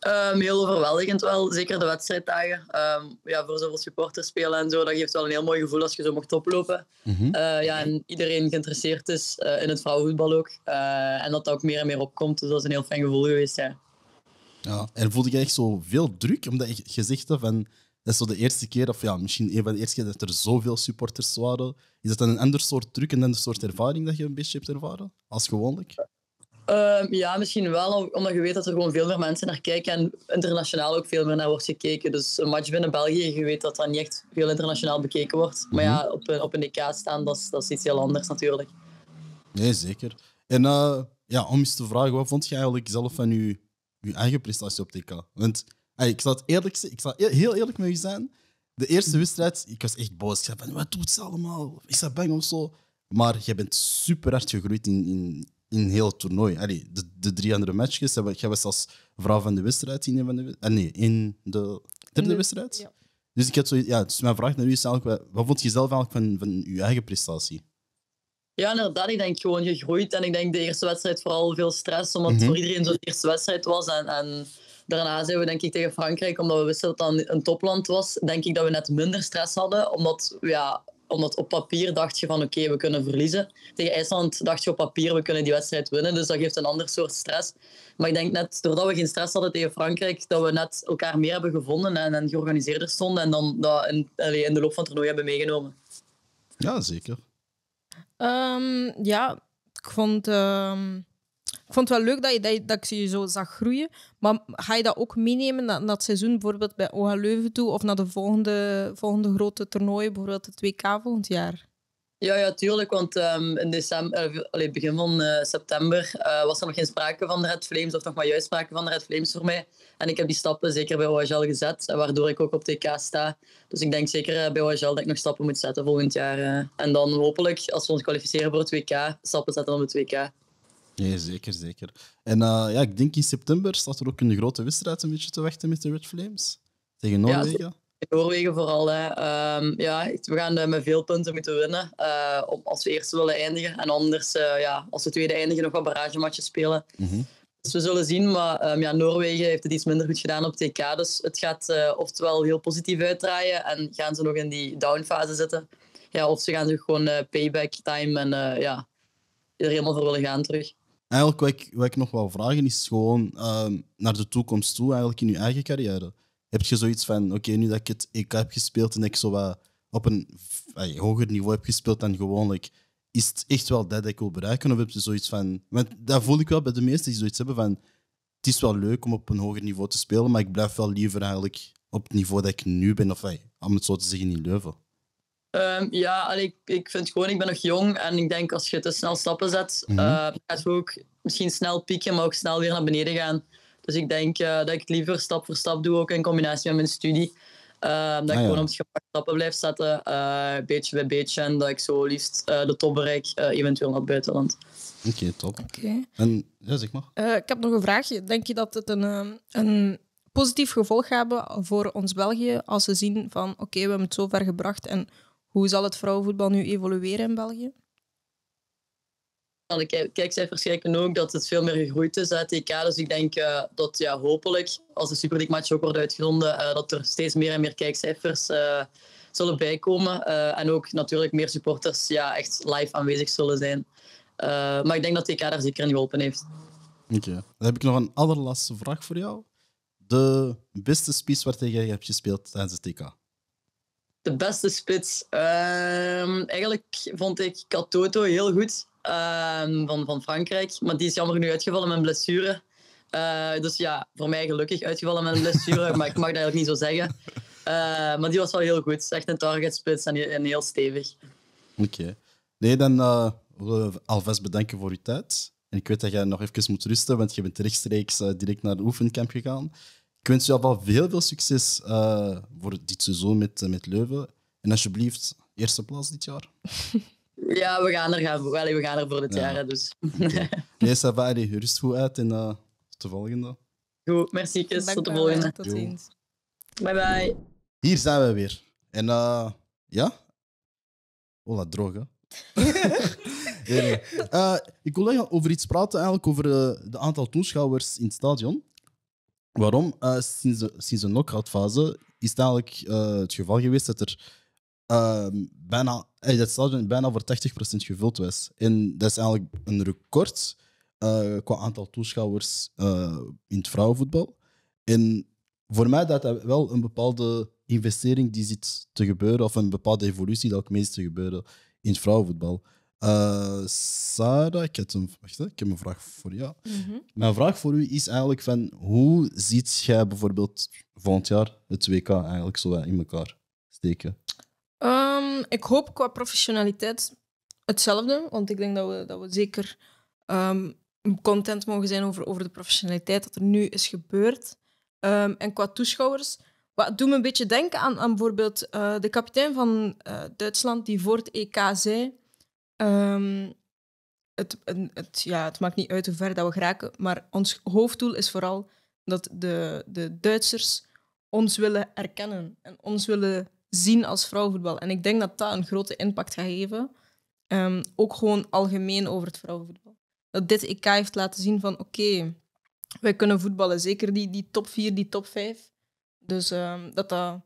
Speaker 6: Ehm, heel overweldigend wel, zeker de wedstrijddagen. Ehm, ja, voor zoveel supporters spelen en zo, dat geeft wel een heel mooi gevoel als je zo mocht oplopen. Mhm. Eh, ja, en iedereen geïnteresseerd is eh, in het vrouwenvoetbal ook. Eh, en dat dat ook meer en meer opkomt, dus dat is een heel fijn gevoel geweest. Ja.
Speaker 1: Ja, en voelde je echt zo veel druk, omdat je gezegd hebt van... Dat is zo de eerste keer, of ja, misschien een van de eerste keer dat er zoveel supporters waren. Is dat dan een ander soort druk, een ander soort ervaring dat je een beetje hebt ervaren, als gewoonlijk?
Speaker 6: Ehm, ja, misschien wel, omdat je weet dat er gewoon veel meer mensen naar kijken en internationaal ook veel meer naar wordt gekeken. Dus een match binnen België, je weet dat dat niet echt veel internationaal bekeken wordt. Maar ja, mhm. op een, op een DK staan, dat is, dat iets heel anders natuurlijk.
Speaker 1: Nee, zeker. En eh, ja, om eens te vragen, wat vond je eigenlijk zelf van je, je eigen prestatie op DK? Want ik zal het eerlijk ik zal heel eerlijk met je zijn. De eerste wedstrijd, ik was echt boos. Ik zei van, wat doet ze allemaal? Is dat bang of zo? Maar je bent super hard gegroeid in, in in heel het toernooi. Allee, de, de drie andere matchjes hebben, was als vrouw van de wedstrijd in van de ah, nee, in de derde wedstrijd. Dus ik had zo, ja, dus mijn vraag naar u is eigenlijk, wat vond je zelf eigenlijk van, van uw eigen prestatie?
Speaker 6: Ja, inderdaad. Ik denk gewoon gegroeid. En ik denk de eerste wedstrijd vooral veel stress, omdat het mhm. voor iedereen zo de eerste wedstrijd was. En, en daarna zijn we denk ik tegen Frankrijk, omdat we wisten dat dat een topland was, denk ik dat we net minder stress hadden. Omdat ja, omdat op papier dacht je van oké, we kunnen verliezen. Tegen IJsland dacht je op papier, we kunnen die wedstrijd winnen. Dus dat geeft een ander soort stress. Maar ik denk net, doordat we geen stress hadden tegen Frankrijk, dat we net elkaar meer hebben gevonden en, en georganiseerder stonden. En dan dat in, in de loop van het toernooi hebben meegenomen. Ja, zeker.
Speaker 3: Ehm, ja, ik vond... Ehm, ik vond het wel leuk dat, je, dat, je, dat ik je zo zag groeien. Maar ga je dat ook meenemen naar, dat seizoen, bijvoorbeeld bij OH Leuven toe? Of naar de volgende, volgende grote toernooi, bijvoorbeeld het WK volgend jaar?
Speaker 6: Ja, ja, tuurlijk. Want ehm, in december, eh, begin van eh, september eh, was er nog geen sprake van de Red Flames, of nog maar juist sprake van de Red Flames voor mij. En ik heb die stappen zeker bij OHL gezet, waardoor ik ook op TK sta. Dus ik denk zeker bij OHL dat ik nog stappen moet zetten volgend jaar. en dan hopelijk, als we ons kwalificeren voor het WK, stappen zetten op het WK.
Speaker 1: Nee, zeker, zeker. En eh, ja, ik denk in september staat er ook een grote wedstrijd een beetje te wachten met de Red Flames. Tegen Noorwegen.
Speaker 6: Ja, Noorwegen vooral. Hè. Ehm, ja, we gaan eh, met veel punten moeten winnen eh, om, als we eerst willen eindigen. En anders, ja, als we tweede eindigen, nog wat barragematjes spelen. Mhm. Dus we zullen zien, maar ehm, ja, Noorwegen heeft het iets minder goed gedaan op TK. Dus het gaat oftewel heel positief uitdraaien en gaan ze nog in die downfase zitten. Ja, of ze gaan ze gewoon payback time en ja, er helemaal voor willen gaan terug
Speaker 1: eigenlijk wat ik, wat ik nog wel vragen is gewoon ehm, naar de toekomst toe, eigenlijk in je eigen carrière. Heb je zoiets van, oké, nu dat ik het EK heb gespeeld en ik zo wat op een hoger niveau heb gespeeld dan gewoonlijk, is het echt wel dat ik wil bereiken? Of heb je zoiets van, want dat voel ik wel bij de meesten die zoiets hebben van, het is wel leuk om op een hoger niveau te spelen, maar ik blijf wel liever eigenlijk op het niveau dat ik nu ben, of ay, om het zo te zeggen, in Leuven.
Speaker 6: Ehm, ja, ik, ik vind gewoon, ik ben nog jong en ik denk als je te snel stappen zet, mm -hmm. Eh, gaat ook misschien snel pieken, maar ook snel weer naar beneden gaan. Dus ik denk eh, dat ik het liever stap voor stap doe, ook in combinatie met mijn studie. Ehm, dat ik ah, gewoon op het gemak stappen blijf zetten, eh, beetje bij beetje, en dat ik zo liefst de top bereik, eventueel naar het buitenland. Oké, top. Okay. En, ja, zeg
Speaker 3: maar. ik heb nog een vraagje. Denk je dat het een, ehm, een positief gevolg hebben voor ons België als ze zien van oké, we hebben het zo ver gebracht en hoe zal het vrouwenvoetbal nu evolueren in België?
Speaker 6: de kijkcijfers kijken ook dat het veel meer gegroeid is, het TK. Dus ik denk eh, dat ja, hopelijk, als de Super League match ook wordt uitgezonden, eh, dat er steeds meer en meer kijkcijfers eh, zullen bijkomen. en ook natuurlijk meer supporters ja, echt live aanwezig zullen zijn. maar ik denk dat TK daar zeker niet geholpen heeft.
Speaker 1: Oké, dan heb ik nog een allerlaatste vraag voor jou. De beste spies waartegen je hebt gespeeld tijdens het TK?
Speaker 6: de beste spits. Ehm, eigenlijk vond ik Katoto heel goed ehm, van, van Frankrijk. Maar die is jammer nu uitgevallen met een blessure. Eh, dus ja, voor mij gelukkig uitgevallen met een blessure. maar ik mag dat eigenlijk niet zo zeggen. Eh, maar die was wel heel goed. Echt een target spits en, heel stevig.
Speaker 1: Oké. Nee, dan uh, willen we bedanken voor uw tijd. En ik weet dat jij nog even moet rusten, want je bent rechtstreeks direct naar de oefenkamp gegaan. Ik wens jou wel heel veel succes eh, voor dit seizoen met, eh, met Leuven. En alsjeblieft, eerste plaats dit jaar.
Speaker 6: Ja, we gaan er, gaan voor, we gaan er voor dit jaar. Dus. Okay.
Speaker 1: Nee, je rust goed uit en uh, tot de volgende.
Speaker 6: Goed, merci, Chris. Tot de volgende. Tot ziens. Bye bye.
Speaker 1: Hier zijn we weer. En ja? Ola, oh, dat droog, ik wil over iets praten, eigenlijk over het aantal toeschouwers in het stadion. Waarom? Eh, sinds, de, sinds de fase is het eigenlijk eh, het geval geweest dat er uh, bijna, hey, eh, stadion bijna voor 80% gevuld was. En dat is eigenlijk een record qua aantal toeschouwers in het vrouwenvoetbal. En voor mij dat dat wel een bepaalde investering die zit te gebeuren, of een bepaalde evolutie die ook meeste gebeurt te gebeuren in het vrouwenvoetbal. Uh, Sarah, ik, heb een, wacht, ik heb een vraag voor jou. Mhm. Mijn vraag voor u is eigenlijk van hoe ziet jij bijvoorbeeld volgend jaar het WK eigenlijk zo in elkaar steken?
Speaker 3: Ehm, ik hoop qua professionaliteit hetzelfde, want ik denk dat we, dat we zeker ehm, content mogen zijn over, over de professionaliteit dat er nu is gebeurd. Ehm, en qua toeschouwers, wat doet me een beetje denken aan, aan bijvoorbeeld eh, de kapitein van eh, Duitsland die voor het EK zei Ehm, het, het, ja, het maakt niet uit hoe ver dat we geraken, maar ons hoofddoel is vooral dat de, de Duitsers ons willen erkennen en ons willen zien als vrouwenvoetbal. En ik denk dat dat een grote impact gaat geven, ehm, ook gewoon algemeen over het vrouwenvoetbal. Dat dit EK heeft laten zien van oké, wij kunnen voetballen, zeker die, die top 4, die top 5. Dus ehm, dat dat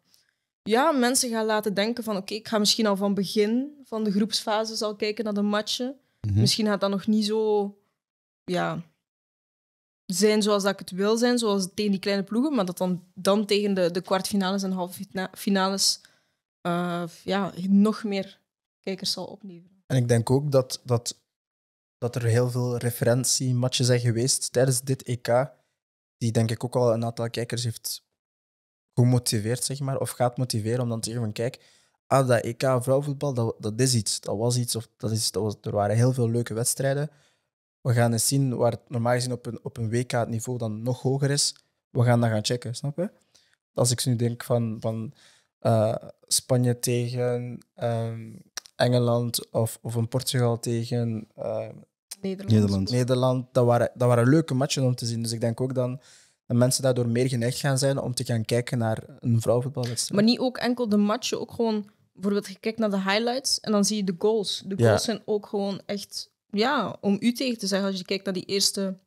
Speaker 3: ja, mensen gaan laten denken van oké, ik ga misschien al van begin van de groepsfase al kijken naar de matchen. Mhm. Misschien gaat dat nog niet zo ja, zijn zoals dat ik het wil zijn, zoals tegen die kleine ploegen, maar dat dan, dan tegen de, de kwartfinales en halve finales eh, ja, nog meer kijkers zal opleveren.
Speaker 5: En ik denk ook dat, dat, dat er heel veel referentiematchen zijn geweest tijdens dit EK, die denk ik ook al een aantal kijkers heeft gemotiveerd, zeg maar, of gaat motiveren om dan te zeggen van kijk, ah, dat EK vrouwenvoetbal, dat, dat is iets. Dat was iets, of dat is, dat was, er waren heel veel leuke wedstrijden. We gaan eens zien waar het normaal gezien op een, op een WK het niveau dan nog hoger is. We gaan dat gaan checken, snap je? Als ik nu denk van, van eh, Spanje tegen ehm, Engeland of, of een Portugal tegen Nederland. Ehm, Nederland. Nederland. dat, waren, dat waren leuke matchen om te zien. Dus ik denk ook dan en mensen daardoor meer geneigd gaan zijn om te gaan kijken naar een vrouwenvoetbalwedstrijd. Maar
Speaker 3: niet ook enkel de matchen, ook gewoon bijvoorbeeld je kijkt naar de highlights en dan zie je de goals. De goals zijn ook gewoon echt, ja, om u tegen te zeggen, als je kijkt naar die eerste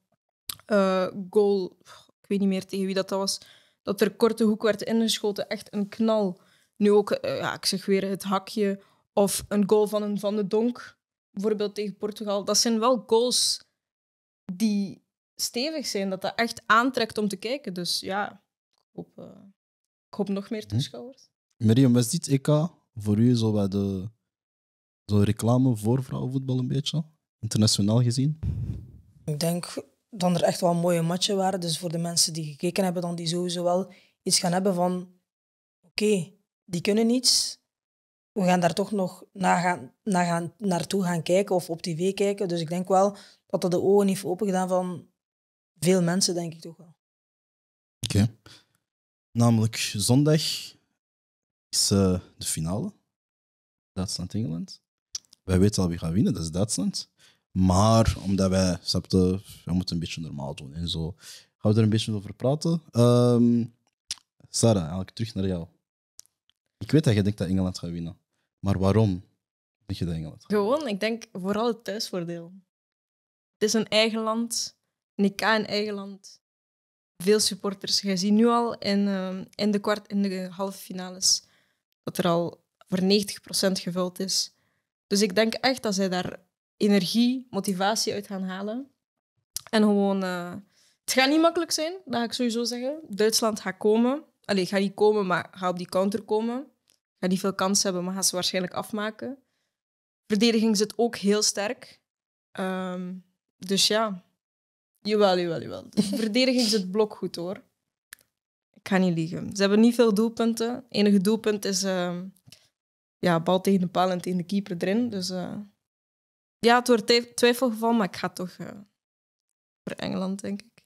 Speaker 3: eh, goal, ik weet niet meer tegen wie dat, dat was, dat er korte hoek werd ingeschoten, echt een knal. Nu ook, eh, ja, ik zeg weer het hakje of een goal van een Van de Donk, bijvoorbeeld tegen Portugal. Dat zijn wel goals die stevig zijn, dat dat echt aantrekt om te kijken. Dus ja, ik hoop, eh, ik hoop nog meer mhm. toeschouwers.
Speaker 1: Hm. Miriam, was dit EK voor u zo bij de zo reclame voor vrouwenvoetbal een beetje? Internationaal gezien?
Speaker 2: Ik denk dat er echt wel mooie matchen waren. Dus voor de mensen die gekeken hebben, dan die sowieso wel iets gaan hebben van oké, die kunnen iets. We gaan daar toch nog na gaan, na gaan, naartoe gaan kijken of op tv kijken. Dus ik denk wel dat dat de ogen heeft opengedaan van veel mensen, denk ik toch wel.
Speaker 1: Oké. Namelijk zondag is eh, de finale. Duitsland-Engeland. Wij weten al wie gaat winnen, dat is Duitsland. Maar omdat wij, snapte, we moeten een beetje normaal doen en zo. Gaan we er een beetje over praten. Um, Sarah, eigenlijk terug naar jou. Ik weet dat je denkt dat Engeland gaat winnen. Maar waarom denk je dat Engeland gaat
Speaker 3: winnen? Gewoon, ik denk vooral het thuisvoordeel. Het is een eigen land. NK in eigen land veel supporters. Je ziet nu al in, ehm, in de kwart, in de halve finales, dat er al voor 90% gevuld is. Dus ik denk echt dat zij daar energie, motivatie uit gaan halen. En gewoon, eh, het gaat niet makkelijk zijn, dat ga ik sowieso zeggen. Duitsland gaat komen. Allee, gaat niet komen, maar gaat op die counter komen. Gaat niet veel kans hebben, maar gaat ze waarschijnlijk afmaken. Verdediging zit ook heel sterk. Ehm, dus ja, Jawel, jawel, jawel. Dus verdediging het blok goed hoor. Ik ga niet liegen. Ze hebben niet veel doelpunten. Het enige doelpunt is ehm, ja, bal tegen de paal en tegen de keeper erin. Dus eh, ja, het wordt twijfelgeval, maar ik ga toch eh, voor Engeland, denk ik.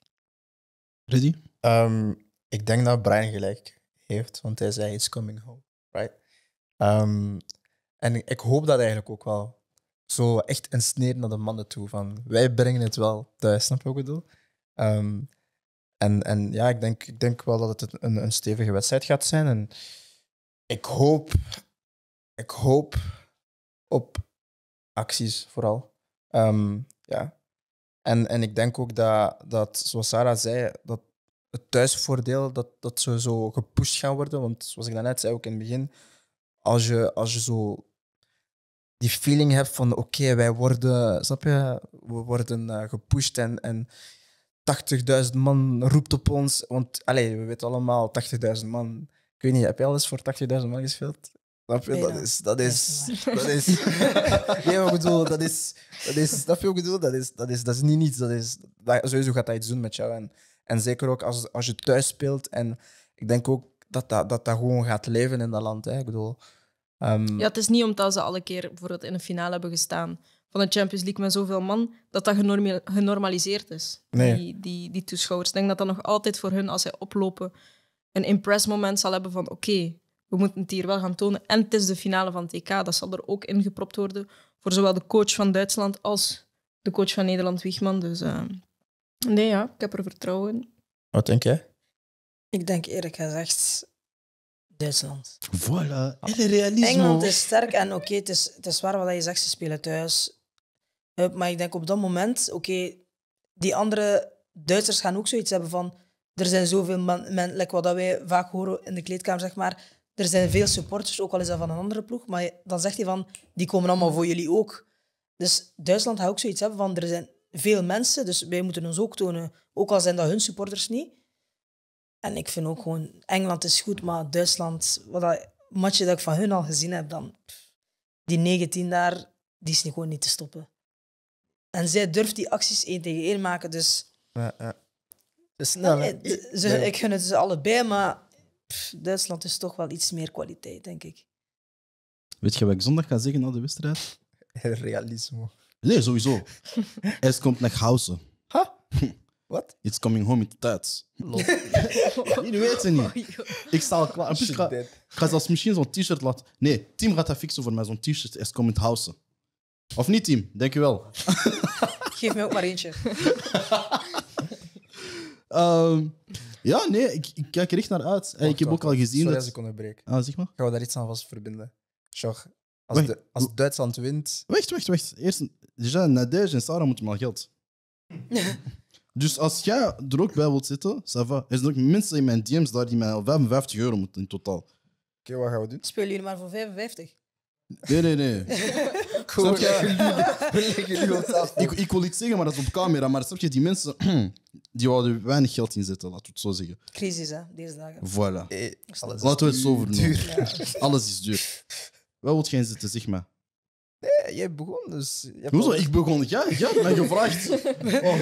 Speaker 5: Rudy? Ehm, ik denk dat Brian gelijk heeft, want hij zei it's coming home, right? Ehm, en ik hoop dat eigenlijk ook wel zo echt een sneer naar de mannen toe. Van wij brengen het wel thuis, snap je wat ik bedoel? Ehm, en, en ja, ik denk, ik denk wel dat het een, een stevige wedstrijd gaat zijn. En ik hoop, ik hoop op acties vooral. Ehm, ja. en, en ik denk ook dat, dat, zoals Sarah zei, dat het thuisvoordeel dat, dat ze zo gepusht gaan worden. Want zoals ik daarnet zei ook in het begin, als je, als je zo die feeling hebt van oké, wij worden, snap je, we worden uh, gepusht en, en 80.000 man roept op ons. Want allez, we weten allemaal 80.000 man. Ik weet niet, heb je alles voor 80.000 man gespeeld? Snap je? dat is. Dat is. Dat is. nee, goed bedoel, dat is. Dat is snap je wat ik bedoel? Dat is, dat is, dat is niet niets. Dat is, sowieso gaat dat iets doen met jou. En, en zeker ook als, als je thuis speelt. En ik denk ook dat dat, dat, dat gewoon gaat leven in dat land. Hè. Ik bedoel, Ehm, ja,
Speaker 3: het is niet omdat ze alle keer bijvoorbeeld in een finale hebben gestaan van de Champions League met zoveel man, dat dat genormaliseerd is, nee. die, die, die toeschouwers. Ik denk dat dat nog altijd voor hun, als zij oplopen, een impress moment zal hebben van oké, we moeten het hier wel gaan tonen. En het is de finale van TK, dat zal er ook ingepropt worden voor zowel de coach van Duitsland als de coach van Nederland, Wiegman. Dus ehm, nee, ja, ik heb er vertrouwen in.
Speaker 5: Wat denk jij?
Speaker 2: Ik denk eerlijk gezegd Duitsland.
Speaker 4: Voilà, hele ah. realisme. Engeland is
Speaker 2: sterk en oké, het, is, het is waar wat je zegt, ze spelen thuis. Maar ik denk op dat moment, oké, die andere Duitsers gaan ook zoiets hebben van... Er zijn zoveel mensen, like wat wij vaak horen in de kleedkamer, zeg maar... Er zijn veel supporters, ook al is dat van een andere ploeg. Maar dan zegt hij van, die komen allemaal voor jullie ook. Dus Duitsland gaat ook zoiets hebben van, er zijn veel mensen, dus wij moeten ons ook tonen. Ook al zijn dat hun supporters niet. En ik vind ook gewoon, Engeland is goed, maar Duitsland, wat dat matje dat ik van hun al gezien heb, dan die 19 daar, die is gewoon niet te stoppen. En zij durft die acties één tegen één maken, dus... Ja, ja. nee, ze, Ik gun het ze allebei, maar Duitsland is toch wel iets meer kwaliteit, denk ik.
Speaker 1: Weet je wat ik zondag ga zeggen na de wedstrijd? Realisme. Nee, sowieso. Hij komt naar Hausen. Ha? Wat? It's coming home in tijd. weet het niet. Ik sta al klaar. En plus, ik ga, als ga misschien zo'n t-shirt laten. Nee, Tim gaat dat fixen voor mij, zo'n t-shirt. Is komt house. Of niet, Tim? Denk je wel.
Speaker 2: Geef me ook maar eentje.
Speaker 1: Ehm, ja, nee, ik, kijk er echt naar uit. ik heb ook al gezien. dat... ze ik breken. Ah, zeg maar. Gaan we daar iets aan vast verbinden? Zorg. als, als Duitsland wint. Wacht, wacht, wacht. Eerst, Nadej en Sarah moeten maar geld. Dus als jij er ook bij wilt zitten, ça va. Er zijn ook mensen in mijn DM's daar die mij 55 euro moeten in totaal.
Speaker 5: Oké, wat gaan we doen?
Speaker 2: Speel jullie maar voor 55.
Speaker 1: Nee, nee, nee. Cool. ik, ik wil iets zeggen, maar dat is op camera. Maar snap je, die mensen die er weinig geld in zitten, laten we het zo zeggen.
Speaker 2: Crisis, hè, deze dagen.
Speaker 1: Voilà. Eh, laten we het zo vernoemen. Alles is duur. Wel wilt jij zitten, zeg maar
Speaker 5: jij, begon dus. Hoezo? Ik begon. Ja, ja, hebt mij gevraagd. Oh.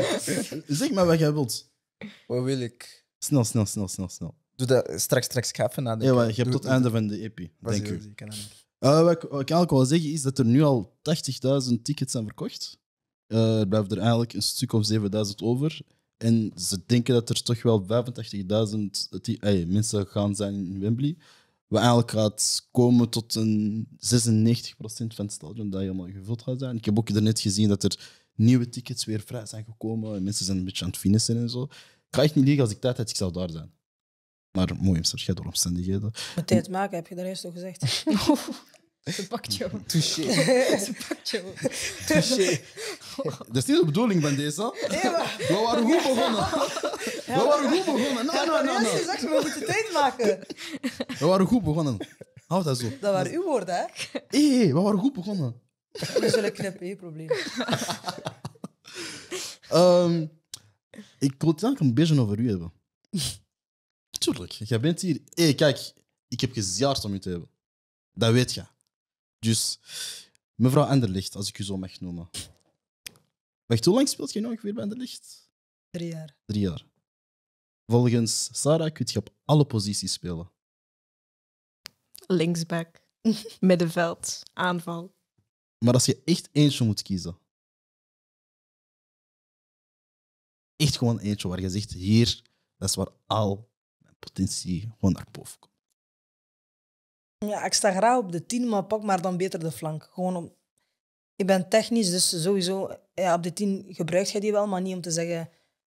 Speaker 1: Zeg maar wat jij wilt. Wat wil ik? Snel, snel, snel, snel, snel. Doe dat straks, straks. Ik ga even Ja, je hebt tot het einde van de epi Dank eh, ik. wat, ik, ik eigenlijk wil zeggen is dat er nu al 80.000 tickets zijn verkocht. Eh, er blijft er eigenlijk een stuk of 7.000 over. En ze denken dat er toch wel 85.000 eh, mensen gaan zijn in Wembley we eigenlijk gaat komen tot een 96% van het stadion dat helemaal gevuld gaat zijn. Ik heb ook net gezien dat er nieuwe tickets weer vrij zijn gekomen. En mensen zijn een beetje aan het finissen en zo. Ik ga echt niet liegen als ik tijd had, ik zou daar zijn. Maar mooi omstandigheden door omstandigheden. Met tijd
Speaker 2: maken heb je daar eerst al gezegd. Ze pakt jou. Touché. Ze pakt jou. Touché.
Speaker 1: Dat is niet de bedoeling van deze. Nee,
Speaker 3: maar... We waren goed begonnen.
Speaker 2: We waren goed begonnen. No, no, no, no. zegt, we moeten tijd maken.
Speaker 1: We waren goed begonnen. Houd dat zo.
Speaker 2: Dat waren uw woorden, hè?
Speaker 1: Hé, we waren goed begonnen.
Speaker 2: We zullen knippen, geen probleem.
Speaker 1: Um, ik wil het eigenlijk een beetje over u hebben. Tuurlijk, jij bent hier. Hé, kijk, ik heb geziaard om u te hebben. Dat weet je. Dus, mevrouw Enderlicht, als ik u zo mag noemen. Wacht, hoe lang speelt je nog weer bij Enderlicht? Drie jaar. Drie jaar. Volgens Sarah kun je op alle posities spelen.
Speaker 2: Linksback,
Speaker 3: middenveld, aanval.
Speaker 1: Maar als je echt eentje moet kiezen. Echt gewoon eentje waar je zegt, hier, dat is waar al mijn potentie gewoon naar boven komt.
Speaker 2: Ja, ik sta graag op de 10, maar pak maar dan beter de flank. Gewoon om... Ik ben technisch, dus sowieso ja, op de 10 gebruik je die wel, maar niet om te zeggen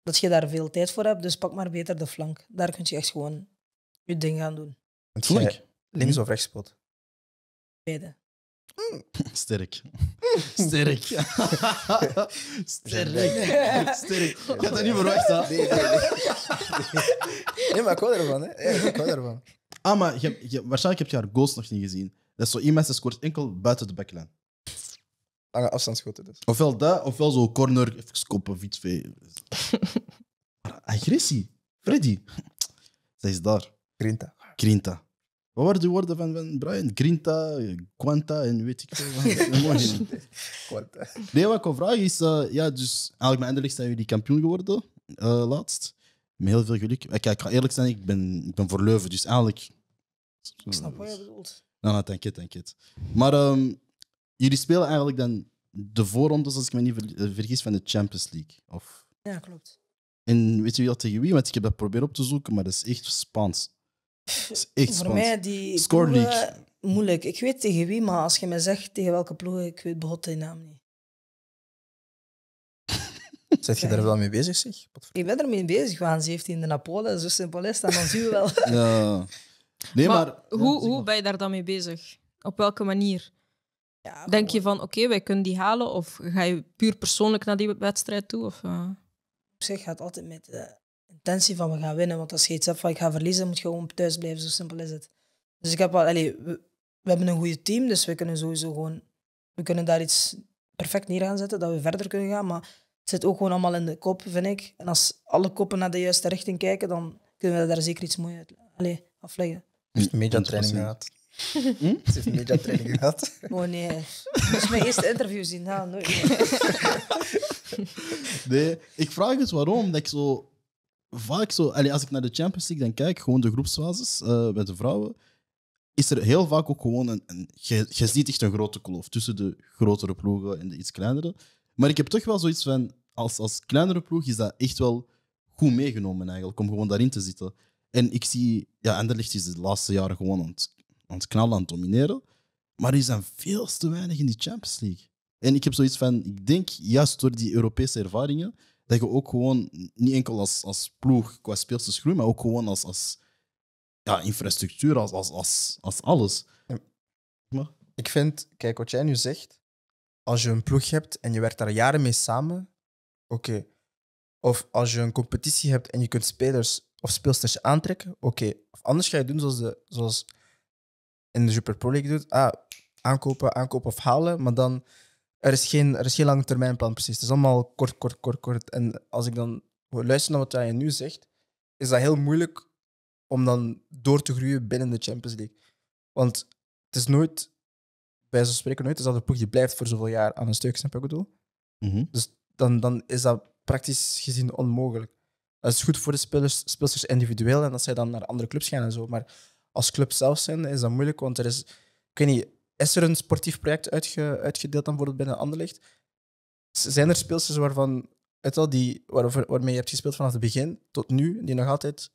Speaker 2: dat je daar veel tijd voor hebt. Dus pak maar beter de flank. Daar kun je echt gewoon je ding gaan doen. Het flank? Links mhm.
Speaker 1: of rechts spot? Beide. Mm. Mm. Sterk. Sterk.
Speaker 4: Sterk. Sterk. Ik had dat niet verwacht, hè? Nee,
Speaker 5: nee, maar ik hoor ervan, hè? Ik hoor ervan.
Speaker 1: Ah, maar je, je, waarschijnlijk heb je haar goals nog niet gezien. Dat is zo iemand die scoort enkel buiten de backline
Speaker 5: afstandsschoten.
Speaker 1: Dus. Ofwel dat, ofwel zo corner, even koppen, fiets, vee. Agressie. Freddy. Zij is daar. Grinta. Grinta. Wat waren de woorden van, van Brian? Grinta, eh, Quanta en weet ik veel. Eh, Quanta. Nee, wat ik wil vragen is... Eh, ja, dus eigenlijk met eindelijk zijn jullie kampioen geworden, laatst. Met heel veel geluk. Kijk, ik ga eerlijk zijn, ik ben, ik ben voor Leuven, dus eigenlijk... Ik snap wat je bedoelt. Nou, nou, dank je, Maar ehm, jullie spelen eigenlijk dan de voorrondes, als ik me niet eh, vergis, van de Champions League. Of... Ja, klopt. En weet je dat tegen wie? Want ik heb dat proberen op te zoeken, maar dat is echt Spaans. Dat is echt Voor Spaans. mij die Score League.
Speaker 2: moeilijk. Ik weet tegen wie, maar als je me zegt tegen welke ploeg, ik weet behoorlijk de naam niet.
Speaker 5: Zet je daar wel mee bezig, zeg?
Speaker 2: Ik ben ermee bezig. We heeft in de Napoleon, dus simpel is dan zien we wel.
Speaker 1: Ja.
Speaker 3: Nee, maar,
Speaker 2: hoe, hoe ben je daar dan mee
Speaker 3: bezig? Op welke manier? Denk je van, oké, wij kunnen die halen? Of ga je puur
Speaker 2: persoonlijk naar die wedstrijd toe? Of, eh? Op zich gaat altijd met de intentie van we gaan winnen. Want als je iets hebt van ik ga verliezen, moet je gewoon thuis blijven. Zo simpel is het. Dus ik heb wel, we, hebben een goed team, dus we kunnen sowieso gewoon, we kunnen daar iets perfect neer gaan zetten, dat we verder kunnen gaan. Maar het zit ook gewoon allemaal in de kop, vind ik. En als alle koppen naar de juiste richting kijken, dan kunnen we daar zeker iets moois uit, allez, afleggen.
Speaker 5: Dus een mediatraining gaat.
Speaker 2: Hm? Ze heeft een mediatraining gehad. Oh nee. Dat is mijn eerste interview zien.
Speaker 1: nee, ik vraag eens dus waarom. Dat ik zo vaak zo... als ik naar de Champions League dan kijk, gewoon de groepsfases met eh, bij de vrouwen, is er heel vaak ook gewoon een... een je, ziet echt een grote kloof tussen de grotere ploegen en de iets kleinere. Maar ik heb toch wel zoiets van... Als, als kleinere ploeg is dat echt wel goed meegenomen eigenlijk, om gewoon daarin te zitten. En ik zie... Ja, Anderlecht is de laatste jaren gewoon aan het aan het knallen, aan het domineren. Maar die zijn veel te weinig in die Champions League. En ik heb zoiets van, ik denk juist door die Europese ervaringen, dat je ook gewoon, niet enkel als, als ploeg qua speelsters groeit, maar ook gewoon als, als ja, infrastructuur, als, als, als, alles. Ik vind, kijk wat jij nu zegt, als je een ploeg hebt en je werkt daar jaren
Speaker 5: mee samen, oké. Of als je een competitie hebt en je kunt spelers of speelsters aantrekken, oké. Of anders ga je doen zoals, de, zoals in de Super Pro League doet. Ah, aankopen, aankopen of halen. Maar dan, er is geen, er is geen lange termijn plan precies. Het is allemaal kort, kort, kort, kort. En als ik dan luister naar wat jij nu zegt, is dat heel moeilijk om dan door te groeien binnen de Champions League. Want het is nooit, bij zo'n spreken nooit, is dat de ploeg die blijft voor zoveel jaar aan een stuk, snap ik bedoel? Mhm. Dus dan, dan is dat praktisch gezien onmogelijk. Dat is goed voor de spelers, spelers individueel en dat zij dan naar andere clubs gaan en zo. Maar als club zelf zijn, is dat moeilijk, want er is, ik weet niet, is er een sportief project uitge, uitgedeeld dan bijvoorbeeld binnen Anderlecht? Zijn er speelsters waarvan, het die, waarvoor waarmee je hebt gespeeld vanaf het begin tot nu, die nog altijd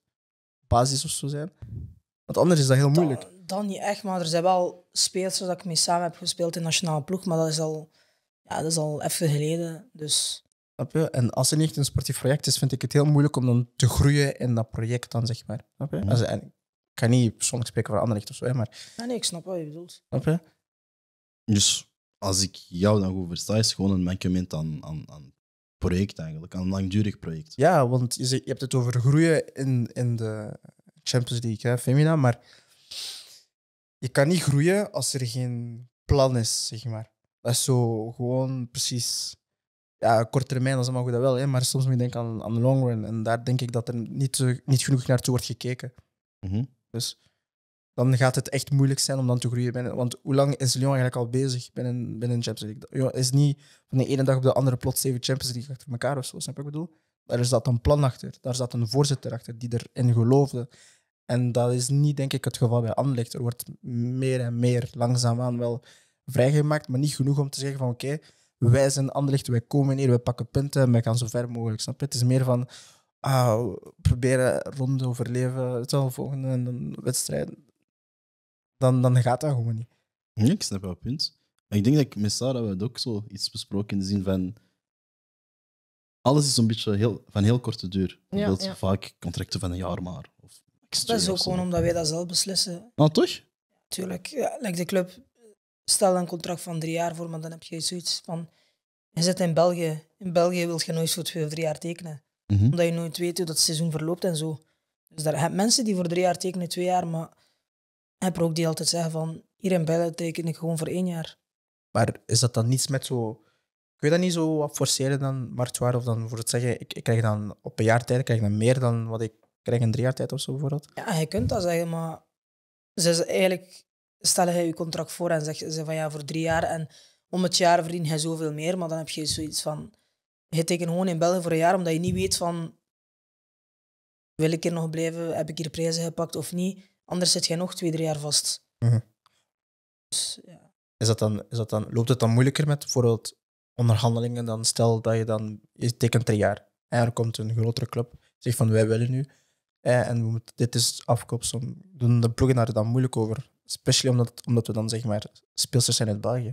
Speaker 5: basis of zo zijn? Want anders is dat heel moeilijk.
Speaker 2: Dan, niet echt, maar er zijn wel speelsters dat ik mee samen heb gespeeld in nationale ploeg, maar dat is al, ja, dat is al even geleden, dus...
Speaker 5: En als er niet een sportief project is, vind ik het heel moeilijk om dan te groeien in dat project dan, zeg maar. Snap kan niet persoonlijk spreken voor anderen of zo, maar...
Speaker 2: Ah, nee, ik snap wat je bedoelt.
Speaker 5: Snap je?
Speaker 1: Dus als ik jou dan goed versta, is gewoon een mankement aan, aan, aan project eigenlijk, aan een langdurig project.
Speaker 5: Ja, want je, je hebt het over groeien in, in de Champions League, Femina, maar je kan niet groeien als er geen plan is, zeg maar. Dat is zo gewoon precies... Ja, kort termijn, dat is allemaal goed dat wel, hè, maar soms moet je denken aan, aan long run. En daar denk ik dat er niet, niet genoeg naartoe wordt gekeken. Mm dus dan gaat het echt moeilijk zijn om dan te groeien. Binnen, want hoe lang is Lyon eigenlijk al bezig binnen, binnen Champions League? Het is niet van de ene dag op de andere plots zeven Champions League achter elkaar of zo, snap ik bedoel? Daar zat een plan achter, daar zat een voorzitter achter die erin geloofde. En dat is niet, denk ik, het geval bij Anderlecht. Er wordt meer en meer langzaamaan wel vrijgemaakt, maar niet genoeg om te zeggen van oké, wij zijn Anderlecht, wij komen hier, wij pakken punten en wij gaan zo ver mogelijk. Snap je? Het is meer van Ah, proberen rond te overleven, het wel volgende en dan wedstrijden. Dan, dan gaat dat gewoon
Speaker 1: niet. Nee, ik snap jouw punt. Maar ik denk dat ik met Sarah we ook zo iets besproken in de zin van. Alles is een beetje heel, van heel korte duur. Bijvoorbeeld ja, vaak contracten van een jaar maar. Of
Speaker 2: dat is ook gewoon omdat wij dat zelf beslissen. Nou, toch? Tuurlijk. Ja, de club, stel een contract van drie jaar voor, maar dan heb je zoiets van. Je zit in België. In België wil je nooit zo twee of drie jaar tekenen. Mhm. Omdat je nooit weet hoe dat seizoen verloopt en zo. Dus daar heb mensen die voor drie jaar tekenen, twee jaar, maar heb er ook die altijd zeggen van hier in Bellen teken ik gewoon voor één jaar.
Speaker 5: Maar is dat dan niets met zo. Kun je dat niet zo wat forceren dan, Martoir? Of dan voor het zeggen, ik, ik, krijg dan op een jaar tijd krijg dan meer dan wat ik krijg in drie jaar tijd of zo bijvoorbeeld?
Speaker 2: Ja, je kunt dat zeggen, maar ze eigenlijk stel je je contract voor en zeg ze van ja, voor drie jaar en om het jaar verdien hij zoveel meer, maar dan heb je zoiets van je tekent gewoon in België voor een jaar omdat je niet weet van wil ik hier nog blijven, heb ik hier prijzen gepakt of niet. Anders zit jij nog twee, drie jaar vast. Mhm. dus, ja.
Speaker 5: is dat dan, is dat dan, loopt het dan moeilijker met bijvoorbeeld onderhandelingen? Dan stel dat je dan, je tekent drie jaar en er komt een grotere club, zegt van wij willen nu en we moeten, dit is afkoopsom. Doen de ploegen daar dan moeilijk over? especially omdat, omdat we dan zeg maar speelsters zijn uit België.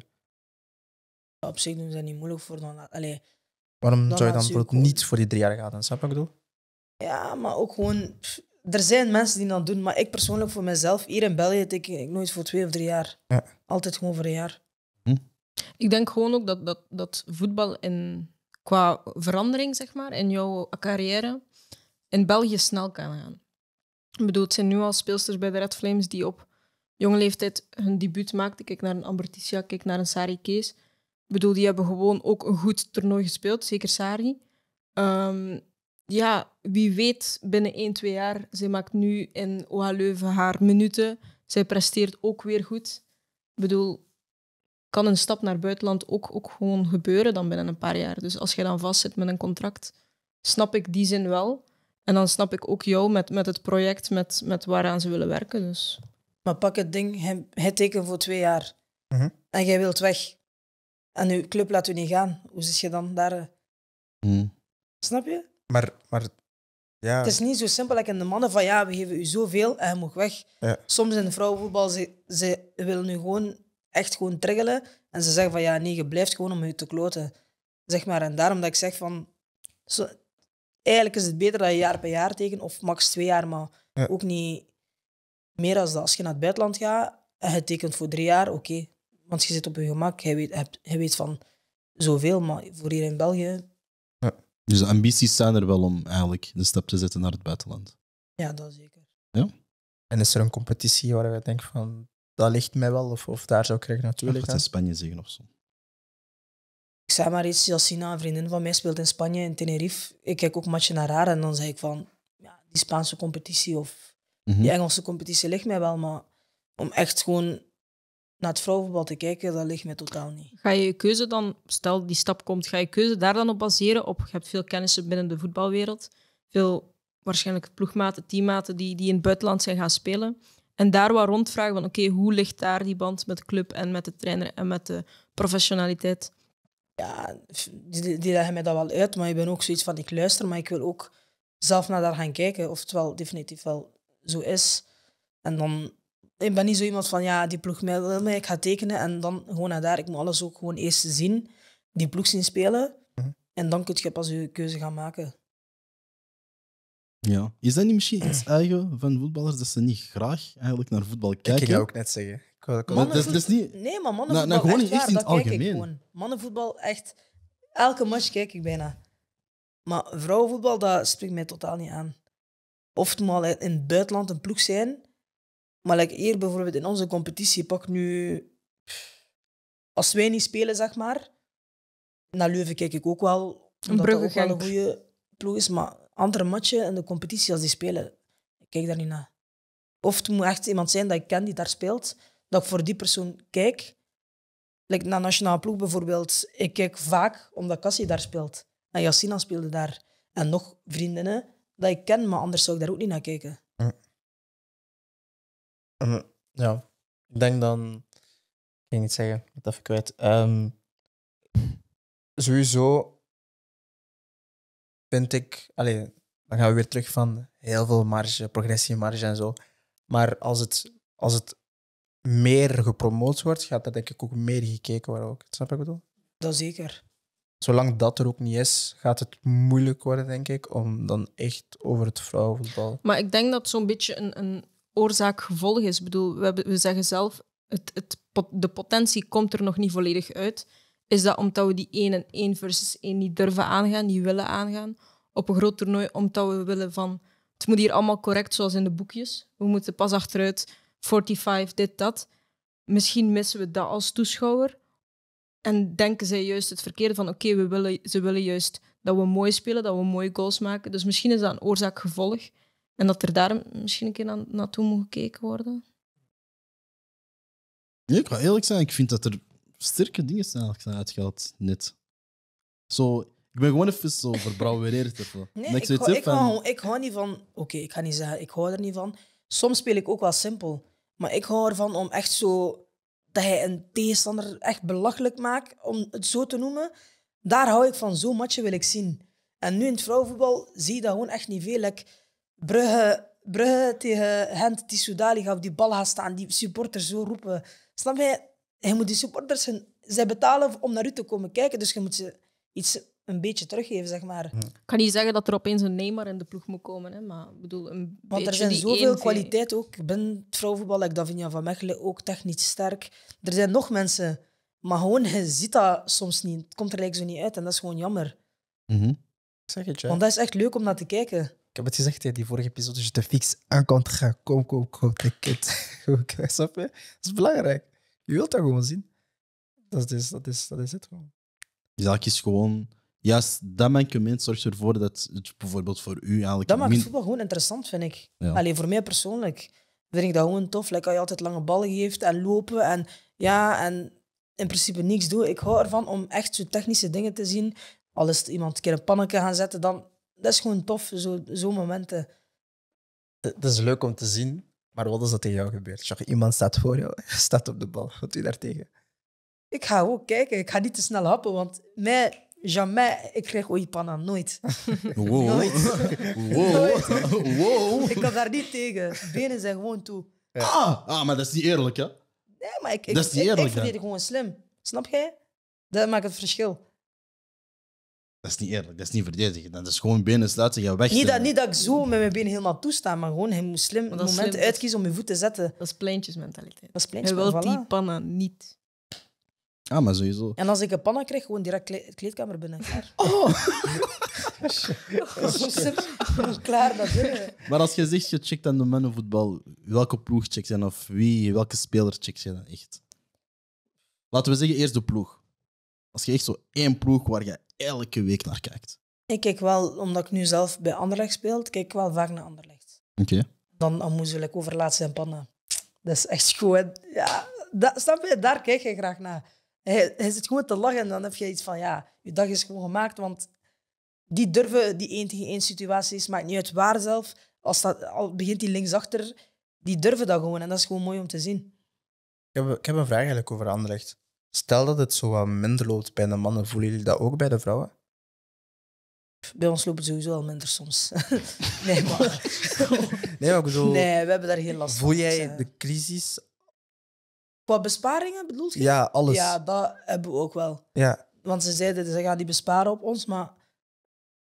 Speaker 2: op zich doen ze dat niet moeilijk voor. Dan, allee, Waarom zou je dan bijvoorbeeld
Speaker 5: niet voor die drie jaar gaan? Dan? Snap wat ik bedoel?
Speaker 2: Ja, maar ook gewoon... er zijn mensen die dat doen, maar ik persoonlijk voor mezelf, hier in België, teken ik nooit voor twee of drie jaar. Ja. Altijd gewoon voor een jaar. Hm? Ik denk gewoon ook dat, dat, dat voetbal in,
Speaker 3: qua verandering, zeg maar, in jouw carrière, in België snel kan gaan. Ik bedoel, het zijn nu al speelsters bij de Red Flames die op jonge leeftijd hun debuut maakten. Kijk naar een Amberticia, kijk naar een Sari Kees bedoel, die hebben gewoon ook een goed toernooi gespeeld, zeker Sari. Ehm, ja, wie weet, binnen 1, 2 jaar, zij maakt nu in OH Leuven haar minuten. Zij presteert ook weer goed. Ik bedoel, kan een stap naar het buitenland ook, ook gewoon gebeuren dan binnen een paar jaar. Dus als jij dan vastzit met een contract, snap ik die zin wel. En dan snap ik ook jou met,
Speaker 2: met het project, met, met waaraan ze willen werken. Dus. Maar pak het ding, hij, teken voor twee jaar. Mhm. En jij wilt weg. En uw club laat u niet gaan. Hoe zit je dan daar? Eh? Hmm. Snap je?
Speaker 4: Maar, maar
Speaker 5: ja. Het is
Speaker 2: niet zo simpel als in de mannen van ja, we geven u zoveel en je moet weg. Ja. Soms in de vrouwenvoetbal, ze, ze willen nu gewoon echt gewoon triggelen. En ze zeggen van ja, nee, je blijft gewoon om je te kloten. Zeg maar. En daarom dat ik zeg van. Zo, eigenlijk is het beter dat je jaar per jaar tekent, of max twee jaar, maar ook niet meer als dat. Als je naar het buitenland gaat en je tekent voor drie jaar, oké, want je zit op je gemak, hij weet, hij weet van zoveel, maar voor hier in België.
Speaker 1: Ja. Dus de ambities staan er wel om eigenlijk de stap te zetten naar het buitenland.
Speaker 2: Ja, dat zeker.
Speaker 1: Ja. En is er
Speaker 5: een competitie waar je denkt van dat ligt mij wel of,
Speaker 1: of daar zou ik natuurlijk naartoe het in Spanje zeggen of zo.
Speaker 2: Ik zei maar iets, Jacina, een vriendin van mij, speelt in Spanje, in Tenerife. Ik kijk ook matchen naar haar en dan zeg ik van, ja, die Spaanse competitie of mhm. die Engelse competitie ligt mij wel, maar om echt gewoon naar het vrouwenvoetbal te kijken, dat ligt mij totaal niet.
Speaker 3: Ga je je keuze dan, stel die stap komt, ga je keuze daar dan op baseren? Op, je hebt veel kennissen binnen de voetbalwereld, veel waarschijnlijk ploegmaten, teammaten die, die in het buitenland zijn gaan spelen. En daar wat rondvragen van oké, hoe ligt daar die band
Speaker 2: met de club en met de trainer en met de professionaliteit? Ja, die, die leggen mij dat wel uit, maar ik ben ook zoiets van ik luister, maar ik wil ook zelf naar daar gaan kijken of het wel definitief wel zo is. En dan ik ben niet zo iemand van, ja, die ploeg wil ik ga tekenen en dan gewoon naar daar. Ik moet alles ook gewoon eerst zien, die ploeg zien spelen. Mhm. En dan kun je pas je keuze gaan maken.
Speaker 1: Ja. Is dat niet misschien iets eigen van voetballers dat ze niet graag eigenlijk naar voetbal kijken? Ik ga ook net zeggen. dat, is niet... Nee, maar mannenvoetbal, nou, nou, gewoon echt waar, in het algemeen.
Speaker 2: Mannenvoetbal, echt... Elke match kijk ik bijna. Maar vrouwenvoetbal, dat spreekt mij totaal niet aan. Oftemaal in het buitenland een ploeg zijn maar like hier bijvoorbeeld in onze competitie pak nu. Als wij niet spelen, zeg maar. Naar Leuven kijk ik ook wel. Omdat dat ook wel een goede ploeg is. Maar andere matchen in de competitie, als die spelen, ik kijk daar niet naar. Of het moet echt iemand zijn dat ik ken die daar speelt. Dat ik voor die persoon kijk. Like naar nationale ploeg bijvoorbeeld. Ik kijk vaak omdat Cassie daar speelt. En Jassina speelde daar. En nog vriendinnen dat ik ken, maar anders zou ik daar ook niet naar kijken.
Speaker 5: Hm. Mhm. ja, ik denk dan. Ik kan niet zeggen, dat even kwijt. Ehm, sowieso vind ik. Allez, dan gaan we weer terug van heel veel marge, progressiemarge en zo. Maar als het, als het meer gepromoot wordt, gaat er denk ik ook meer gekeken worden. Ook. Snap je wat ik bedoel?
Speaker 2: Dat zeker.
Speaker 5: Zolang dat er ook niet is, gaat het moeilijk worden, denk ik, om dan echt over het vrouwenvoetbal.
Speaker 2: Maar
Speaker 3: ik denk dat zo'n beetje een, een oorzaak-gevolg is. Ik bedoel, we, we zeggen zelf, het, het, de potentie komt er nog niet volledig uit. Is dat omdat we die 1 en 1 versus 1 niet durven aangaan, niet willen aangaan? Op een groot toernooi omdat we willen van... Het moet hier allemaal correct zoals in de boekjes. We moeten pas achteruit, 45, dit, dat. Misschien missen we dat als toeschouwer. En denken zij juist het verkeerde van... Oké, we willen, ze willen juist dat we mooi spelen, dat we mooie goals maken. Dus misschien is dat een oorzaak-gevolg. En dat er daar misschien een keer na naartoe moet gekeken worden.
Speaker 1: Nee, ik ga eerlijk zijn, ik vind dat er sterke dingen zijn eigenlijk zijn uitgehaald, net. Zo, ik ben gewoon even zo verbrouwereerd Nee, ik, ik, hou, ik,
Speaker 2: ik, hou, niet van... Oké, ik ga niet zeggen, ik hou er niet van. Soms speel ik ook wel simpel. Maar ik hou ervan om echt zo... Dat hij een tegenstander echt belachelijk maakt, om het zo te noemen. Daar hou ik van. Zo'n matje wil ik zien. En nu in het vrouwenvoetbal zie je dat gewoon echt niet veel. Ik, Brugge, Brugge tegen Gent Tissoudali gaf die bal gaan staan, die supporters zo roepen. Snap je? hij moet die supporters, zij betalen om naar u te komen kijken, dus je moet ze iets een beetje teruggeven, zeg maar. Ik
Speaker 3: kan niet zeggen dat er opeens een Neymar in de ploeg moet komen, hè, maar bedoel, een Want er zijn zoveel kwaliteit
Speaker 2: ook. Ik ben vrouwenvoetbal, ik like van Mechelen, ook technisch sterk. Er zijn nog mensen, maar gewoon, je ziet dat soms niet. Het komt er eigenlijk zo niet uit en dat is gewoon jammer. Mhm. zeg het, ja. Want dat is echt leuk om naar te kijken.
Speaker 5: Ik heb het gezegd in die vorige episode, je te fix een ah, contract. Kom, kom, kom, ticket.
Speaker 2: Snap je? Dat is belangrijk.
Speaker 5: Je wilt dat gewoon zien. Dat is, dat is, dat is het gewoon.
Speaker 1: De zaak is gewoon... Juist, dat mankement zorgt ervoor dat het bijvoorbeeld voor u eigenlijk... Dat maakt min... voetbal
Speaker 2: gewoon interessant, vind ik. Alleen voor mij persoonlijk vind ik dat gewoon tof. lekker als je altijd lange ballen geeft en lopen en ja, en in principe niks doen. Ik hou ervan om echt zo technische dingen te zien. Al is het iemand een keer een pannetje gaan zetten, dan dat is gewoon tof, zo'n zo momenten.
Speaker 5: Dat is leuk om te zien, maar wat is dat tegen jou gebeurd? Iemand staat voor jou, staat op de bal. Wat doe je daartegen?
Speaker 2: Ik ga ook kijken. Ik ga niet te snel happen, want mij, jamais, ik krijg ooit Nooit.
Speaker 1: Wow. nooit. Wow.
Speaker 2: Wow. Ik kan daar niet tegen. Benen zijn gewoon toe.
Speaker 1: Ah! ah, maar dat is niet eerlijk, hè?
Speaker 2: Nee, maar ik, ik, dat is eerlijk, ik, ik verdedig gewoon slim. Snap jij? Dat maakt het verschil.
Speaker 1: Dat is niet eerlijk, dat is niet verdedigen. Dat is gewoon benen sluiten, je weg. Niet dat, niet dat ik
Speaker 2: zo met mijn benen helemaal toesta, maar gewoon hij moet slim het moment uitkiezen om je voet te zetten. Dat is pleintjesmentaliteit. Dat is pleintjes, Hij wil die panna niet.
Speaker 1: Ah, maar sowieso.
Speaker 2: En als ik een panna krijg, gewoon direct kle kleedkamer binnen. Klaar. Oh! simpel. Klaar, dat binnen.
Speaker 1: Maar als je zegt, je checkt aan de voetbal, welke ploeg checkt je dan? Of wie, welke speler checkt je dan echt? Laten we zeggen, eerst de ploeg. Als je echt zo één ploeg waar je elke week naar kijkt.
Speaker 2: Ik kijk wel, omdat ik nu zelf bij Anderlecht speel, kijk ik wel vaak naar Anderlecht. Oké. Okay. Dan Amoezelijk over Laatste en Panna. Dat is echt goed. Ja, dat, snap Daar kijk je graag naar. Hij, hij zit gewoon te lachen en dan heb je iets van, ja, je dag is gewoon gemaakt, want die durven die één tegen één situaties, maakt niet uit waar zelf. Als dat, al begint die linksachter, die durven dat gewoon en dat is gewoon mooi om te zien.
Speaker 5: Ik heb, ik heb een vraag eigenlijk over Anderlecht. Stel dat het zo wat minder loopt bij de mannen, voelen jullie dat ook bij de vrouwen?
Speaker 2: Bij ons loopt het sowieso al minder soms. nee, maar...
Speaker 5: nee, maar ik Nee, we hebben daar geen last van. Voel jij dus, eh. de crisis...
Speaker 2: Qua besparingen bedoel je? Ja, alles. Ja, dat hebben we ook wel. Ja. Want ze zeiden, ze gaan die besparen op ons, maar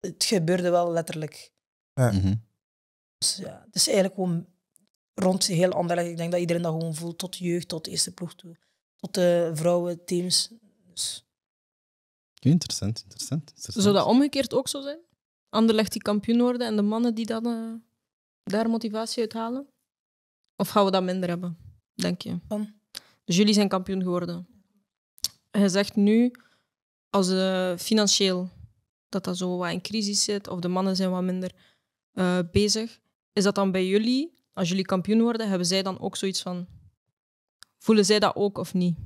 Speaker 2: het gebeurde wel letterlijk. Ja. Mm -hmm. Dus ja, het is eigenlijk gewoon rond heel anders. Ik denk dat iedereen dat gewoon voelt, tot jeugd, tot eerste ploeg toe tot de vrouwenteams. Dus.
Speaker 1: Interessant, interessant,
Speaker 2: interessant.
Speaker 3: Zou dat omgekeerd ook zo zijn? Anderlecht die kampioen worden en de mannen die dan, eh, daar motivatie uit halen? Of gaan we dat minder hebben, denk je? Van? Dus jullie zijn kampioen geworden. Hij zegt nu, als eh, financieel dat dat zo wat in crisis zit, of de mannen zijn wat minder eh, bezig, is dat dan bij jullie, als jullie kampioen worden, hebben zij dan ook zoiets van, Voelen zij dat ook of niet?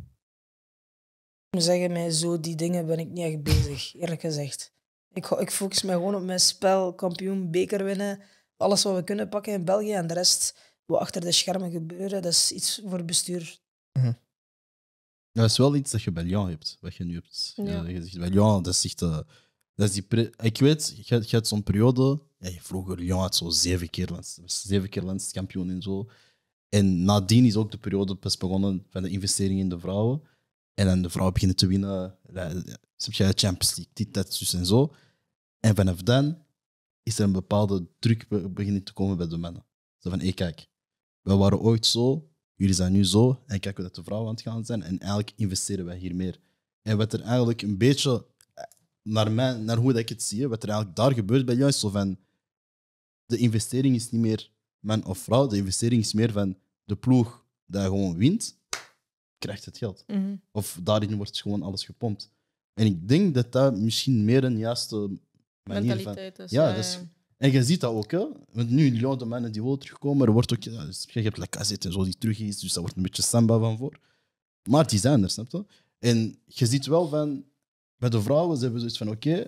Speaker 2: Zeggen mij zo, die dingen ben ik niet echt bezig, eerlijk gezegd. Ik, ik focus me gewoon op mijn spel, kampioen, beker winnen. Alles wat we kunnen pakken in België en de rest, wat achter de schermen gebeuren, dat is iets voor bestuur.
Speaker 4: Mhm.
Speaker 1: Dat is wel iets dat je bij hebt, wat je nu hebt. Eh, ja. ja dat is echt... Eh, dat is die ik weet, je, je hebt zo'n periode... Ja, vroeger Lyon had zo zeven keer, zeven keer landskampioen en zo. En nadien is ook de periode pas begonnen van de investering in de vrouwen. En dan de vrouwen beginnen te winnen. Champions League, dit, dat, dus en zo. En vanaf dan is er een bepaalde druk beginnen te komen bij de mannen. Zo van, hé, hey, kijk, we waren ooit zo, jullie zijn nu zo. En kijk hoe dat de vrouwen aan het gaan zijn. En eigenlijk investeren wij hier meer. En wat er eigenlijk een beetje, eh, naar, mij, naar hoe dat ik het zie, wat er eigenlijk daar gebeurt bij jou, is zo van, de investering is niet meer man of vrouw. De investering is meer van de ploeg die gewoon wint, krijgt het geld. Mhm. Of daarin wordt gewoon alles gepompt. En ik denk dat dat misschien meer een juiste manier
Speaker 6: Mentaliteit van... Is, dus- ja,
Speaker 1: en je ziet dat ook, hè? want nu Lyon, de mannen die wel terugkomen, er wordt ook, dus je hebt lekker zitten, zo die terug is, dus daar wordt een beetje samba van voor. Maar het is anders, snap je? En je ziet wel van, bij de vrouwen, ze hebben zoiets van, oké,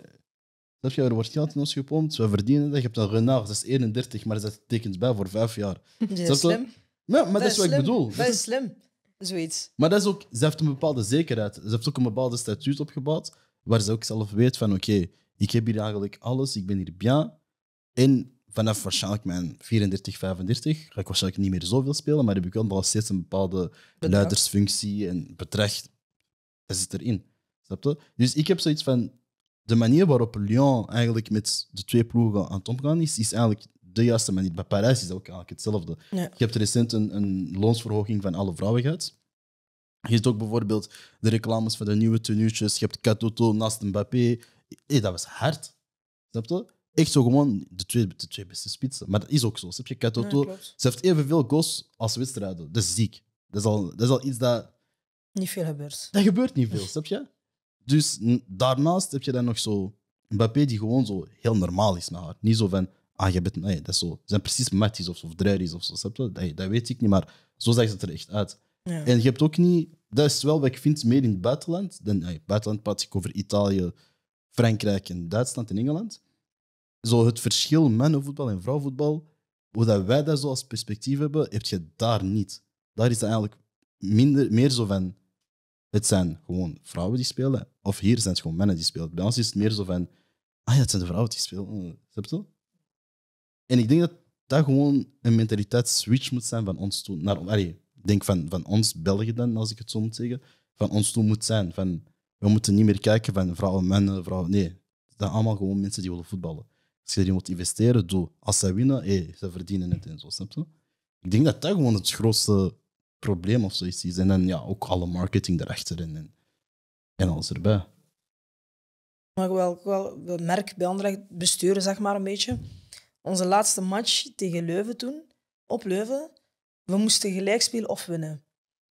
Speaker 1: Snap je, er wordt geld in ons gepompt, we verdienen dat. Je hebt een Renard, dat is 31, maar ze tekent tekens bij voor vijf jaar. Dat is slim. Ja, maar dat, is wat ik bedoel. Dat is dus-
Speaker 2: slim, zoiets.
Speaker 1: Maar dat is ook, ze heeft een bepaalde zekerheid. Ze heeft ook een bepaalde statuut opgebouwd, waar ze ook zelf weet van, oké, ik heb hier eigenlijk alles, ik ben hier bien. En vanaf waarschijnlijk mijn 34, 35 ga ik waarschijnlijk niet meer zoveel spelen, maar heb ik wel steeds een bepaalde leidersfunctie en betrecht Dat zit erin. Snap je? Dus ik heb zoiets van, de manier waarop Lyon eigenlijk met de twee ploegen aan het omgaan is, is eigenlijk de juiste manier. Bij Parijs is ook eigenlijk hetzelfde. Je hebt recent een, een loonsverhoging van alle vrouwen gehad. Je hebt ook bijvoorbeeld de reclames van de nieuwe tenuutjes. Je hebt Katoto naast Mbappé. Hey, dat was hard. Snap je? Echt zo gewoon de twee, de twee beste spitsen. Maar dat is ook zo. Snap je? Katoto, ja, ze heeft evenveel goals als wedstrijden. Dat is ziek. Dat is al, dat is al iets dat...
Speaker 2: Niet veel gebeurt. Dat gebeurt
Speaker 1: niet veel, snap je? Dus daarnaast heb je dan nog zo Mbappé die gewoon zo heel normaal is naar haar. Niet zo van, ah, je bent, nee, dat is zo, zijn precies matties of zo, of is of zo. Dat, dat weet ik niet, maar zo ze het er echt uit. En je hebt ook niet, dat is wel wat ik vind meer in het buitenland. Dan, nee, buitenland praat ik over Italië, Frankrijk en Duitsland en Engeland. Zo het verschil mannenvoetbal en vrouwenvoetbal, hoe dat wij dat zo als perspectief hebben, heb je daar niet. Daar is het eigenlijk minder, meer zo van, het zijn gewoon vrouwen die spelen, of hier zijn het gewoon mannen die spelen. Bij ons is het meer zo van, ah ja, het zijn de vrouwen die spelen. Eh, snap je? En ik denk dat dat gewoon een mentaliteitsswitch moet zijn van ons toe. Naar, allee, denk van, van ons België dan, als ik het zo moet zeggen. Van ons toe moet zijn. Van, we moeten niet meer kijken van vrouwen, mannen, vrouwen. Nee, dat zijn allemaal gewoon mensen die willen voetballen. Als je erin moet investeren, doe. Als zij winnen, hé, ze verdienen het en zo. Snap je? Ik denk dat dat gewoon het grootste probleem of zoiets is. En dan ja, ook alle marketing daarachter en, en alles erbij.
Speaker 2: Maar wel, wel, merk bij Anderlecht besturen, zeg maar een beetje. Onze laatste match tegen Leuven toen, op Leuven, we moesten gelijk spelen of winnen.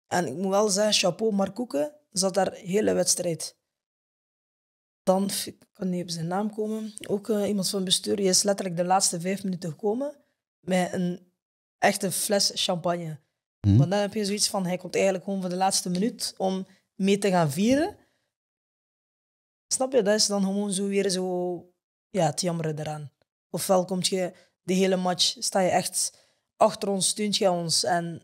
Speaker 2: En ik moet wel zeggen, chapeau, Marcoeken Koeken zat daar hele wedstrijd. Dan, ik kan niet op zijn naam komen, ook eh, iemand van bestuur, die is letterlijk de laatste vijf minuten gekomen met een echte fles champagne. Hm? Want dan heb je zoiets van, hij komt eigenlijk gewoon voor de laatste minuut om mee te gaan vieren. Snap je? Dat is dan gewoon zo weer zo, ja, het jammeren eraan. Ofwel komt je de hele match, sta je echt achter ons, steunt je ons en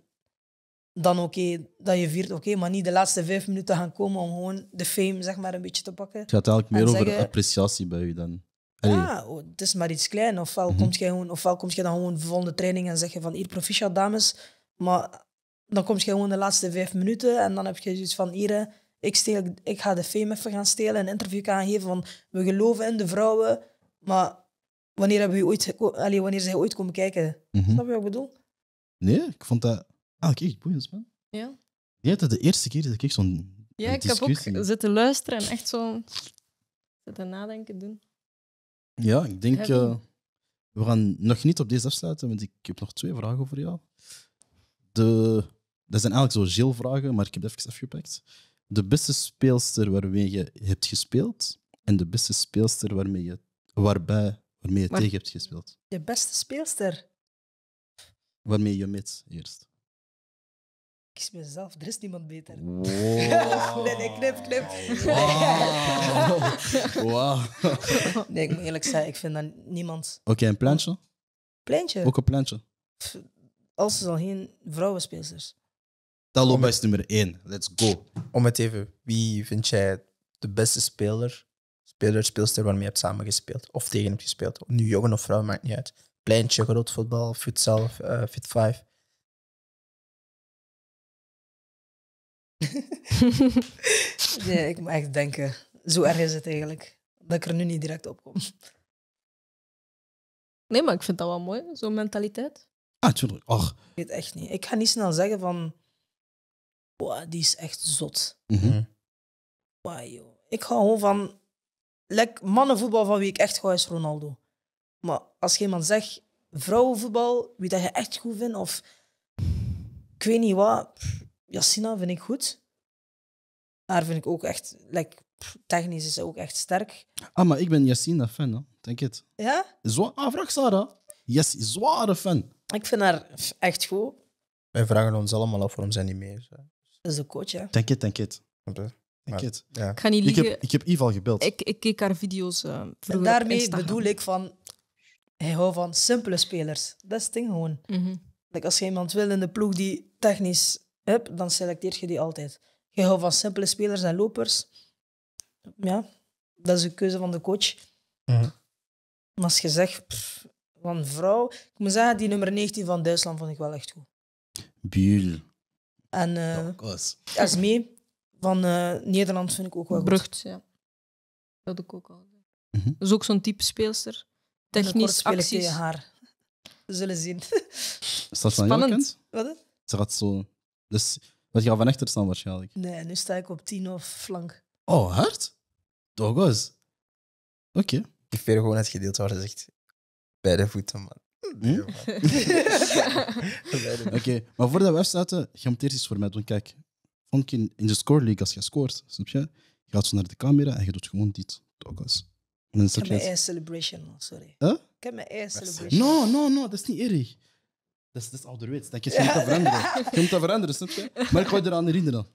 Speaker 2: dan oké, dat je viert, oké, maar niet de laatste vijf minuten gaan komen om gewoon de fame zeg maar een beetje te pakken. Het gaat eigenlijk meer over
Speaker 1: appreciatie bij u dan.
Speaker 2: Ja, oh, het is maar iets klein. Ofwel, mm komt gewoon, ofwel komt je dan gewoon de volgende training en zeg je van hier proficiat dames, maar dan kom je gewoon de laatste vijf minuten en dan heb je zoiets van hier, ik, steel, ik ga de fame even gaan stelen, een interview gaan geven van we geloven in de vrouwen, maar wanneer, hebben we ooit, wanneer zijn ooit komen kijken? Mm -hmm. Snap je wat ik bedoel?
Speaker 1: Nee, ik vond dat eigenlijk echt boeiend, man. Ja. Jij had de eerste keer dat ik zo'n Ja, ik heb ook
Speaker 3: zitten luisteren en echt zo zitten nadenken doen.
Speaker 1: Ja, ik denk, eh, we gaan nog niet op deze afsluiten, want ik heb nog twee vragen voor jou. De dat zijn eigenlijk zo Gilles-vragen, maar ik heb het even afgepakt. De beste speelster waarmee je hebt gespeeld en de beste speelster waarmee je, waarbij, waarmee je tegen hebt gespeeld.
Speaker 2: De beste speelster?
Speaker 1: Waarmee je met eerst.
Speaker 2: Ik kies mezelf, er is niemand beter. nee, nee, knip, knip. Wow. nee, ik moet eerlijk zeggen ik vind dat niemand. Oké, een plantje? Plantje? Ook een plantje. Als er al geen vrouwenspeelsters
Speaker 1: lopen is nummer 1. Let's go.
Speaker 5: Om het even, wie vind jij de beste speler, speler, speelster waarmee je hebt samengespeeld of tegen hebt gespeeld? Nu jongen of vrouw, maakt niet uit. Pleintje, groot voetbal, futsal, uh,
Speaker 4: fit eh, five.
Speaker 2: nee, ik moet echt denken. Zo erg is het eigenlijk. Dat ik er nu niet direct op kom. Nee, maar ik vind dat wel mooi, zo'n mentaliteit.
Speaker 3: Ah,
Speaker 4: natuurlijk. Och.
Speaker 2: Ik weet echt niet. Ik ga niet snel zeggen van Boah, die is echt zot. Mm joh. Ik ga gewoon van... lekker mannenvoetbal van wie ik echt ga is Ronaldo. Maar als je iemand zegt, vrouwenvoetbal, wie dat je echt goed vindt, of ik weet niet wat, Yassina vind ik goed. Haar vind ik ook echt, like, technisch is ze ook echt sterk.
Speaker 1: Ah, maar ik ben Yassina fan, hè. denk het. Ja? Zwa
Speaker 2: ah, vraag Sarah.
Speaker 1: Yes, zware fan.
Speaker 2: Ik vind haar echt goed.
Speaker 1: Wij vragen ons allemaal af waarom zij niet meer is.
Speaker 2: Dat is de coach, ja. thank thank Ik ga niet liegen. heb, ik heb Yves al gebeld. Ik, ik keek haar video's eh, En daarmee bedoel ik van, hij houdt van simpele spelers. Dat is het ding gewoon. Mhm. als je iemand wil in de ploeg die technisch hebt, dan selecteer je die altijd. Je houdt van simpele spelers en lopers. Ja, dat is de keuze van de coach. Mhm. Maar als je zegt, van vrouw... Ik moet zeggen, die nummer 19 van Duitsland vond ik wel echt goed. Buul. En uh, van uh, Nederland vind ik ook wel Brugt, goed. ja. Dat ik ook al. Mhm. Dat
Speaker 3: is ook zo'n type speelster. Technisch speel haar. We zullen zien.
Speaker 1: Is dat Spannend. Wat? Ze gaat zo... Dus wat gaat van echter staan waarschijnlijk?
Speaker 2: Nee, nu sta ik op 10 of flank.
Speaker 1: Oh, hard? Dogos. Oké. Ik veer gewoon het gedeelte waar ze zegt... Beide voeten, man. Nee, Oké, maar voordat we afsluiten, eerst is voor mij. doen. kijk, vond in, in de score league, als je scoort, snap je? Je gaat zo naar de camera en je doet gewoon dit. toch? ik heb mijn eerste
Speaker 2: celebration, sorry. Huh? Ik heb mijn eerste celebration.
Speaker 1: No, no, no, dat is niet eerlijk. Dat is, dat ouderwets. Dat je, je moet veranderen. Je moet dat veranderen, snap je? Maar ik ga je eraan herinneren.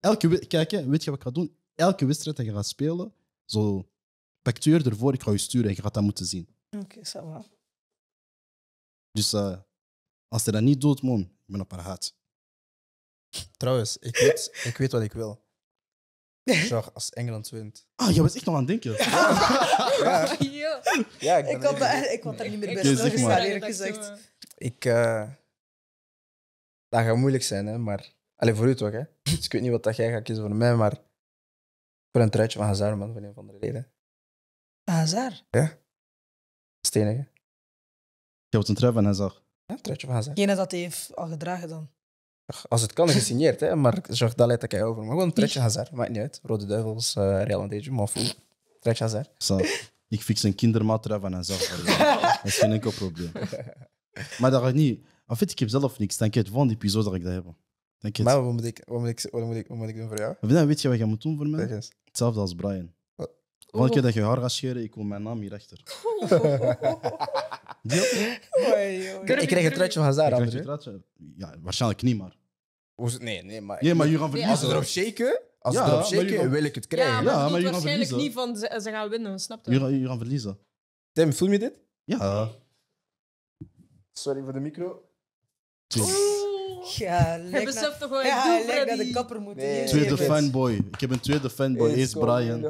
Speaker 1: Elke, kijk, weet je wat ik ga doen? Elke wedstrijd dat je gaat spelen, zo pactuur ervoor, ik ga je sturen en je gaat dat moeten zien.
Speaker 2: Oké, okay,
Speaker 1: dus als ze dat niet doet, man, ik ben op haar haat. Trouwens, ik weet, ik weet wat ik
Speaker 5: wil. zag als Engeland wint. Ah, jij was echt nog aan het denken. ja.
Speaker 2: ik, ik, had, er, ik er niet meer bij stilgestaan, eerlijk gezegd.
Speaker 5: Ik, eh, dat gaat moeilijk zijn, hè, maar... Allee, voor u toch, hè? Dus ik weet niet wat dat jij gaat kiezen voor mij, maar... Voor een truitje van Hazar man, van een van de reden. Hazar? Ja. Stenig, je hebt een trui van zag. Ja, een truitje van Hazard.
Speaker 2: Geen dat hij heeft al gedragen dan.
Speaker 5: Ach, Als het kan, gesigneerd, hè, maar zorg dat leidt ik over. Maar gewoon
Speaker 1: een truitje Hazard, maakt niet uit. Rode Duivels, eh, Real Madrid, maar foe. Truitje Hazard. Zo. Ik fix een trui van en zag. Dat is geen enkel probleem. Maar dat ga ik niet... In feite, ik heb zelf niks. Denk het, volgende episode dat ik dat heb Maar wat moet, ik, wat, moet ik, wat, moet ik, wat moet ik doen voor jou? dan weet je wat je moet doen voor mij? Hetzelfde als Brian. want keer dat je haar gaat scheren, ik kom mijn naam achter Die ook niet? Ik krijg een truitje van Hazard, Krijg je truitje? Ja, waarschijnlijk niet, maar...
Speaker 5: Hoe is het- Nee, nee, maar... Nee, maar jullie gaan Nee, Als ze verliezen.
Speaker 1: erop shaken, als Ja, erop shaken, kan- wil ik het krijgen. Ja, maar Ja, maar je gaat waarschijnlijk niet
Speaker 3: van ze, ze gaan winnen, snap
Speaker 1: je? Jullie gaan-
Speaker 5: verliezen. Tim, voel je dit? Ja. Sorry voor de micro.
Speaker 1: Tuurlijk.
Speaker 2: Ja, Hij beseft toch wat ik doe, dat de kapper moet Tweede
Speaker 1: fanboy. Ik heb een tweede fanboy, It's Brian.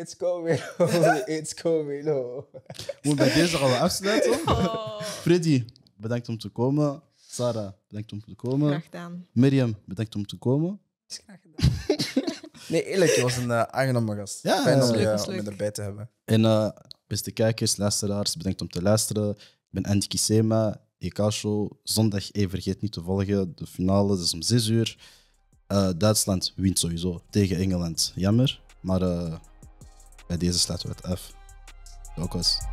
Speaker 5: It's coming home, it's coming
Speaker 1: home. Moet bij deze gaan we afsluiten. Oh. Freddy, bedankt om te komen. Sarah, bedankt om te komen. graag gedaan. Miriam, bedankt om te komen. Is graag
Speaker 5: gedaan. Nee, eerlijk, je was een eh, aangenomen gast. Ja, Fijn om, eh, je, erbij te hebben.
Speaker 1: En eh, beste kijkers, luisteraars, bedankt om te luisteren. Ik ben Andy Kisema. EK-show. Zondag, hey, vergeet niet te volgen. De finale is om 6 uur. Eh, Duitsland wint sowieso tegen Engeland. Jammer. Maar eh, bij deze sluiten we het af.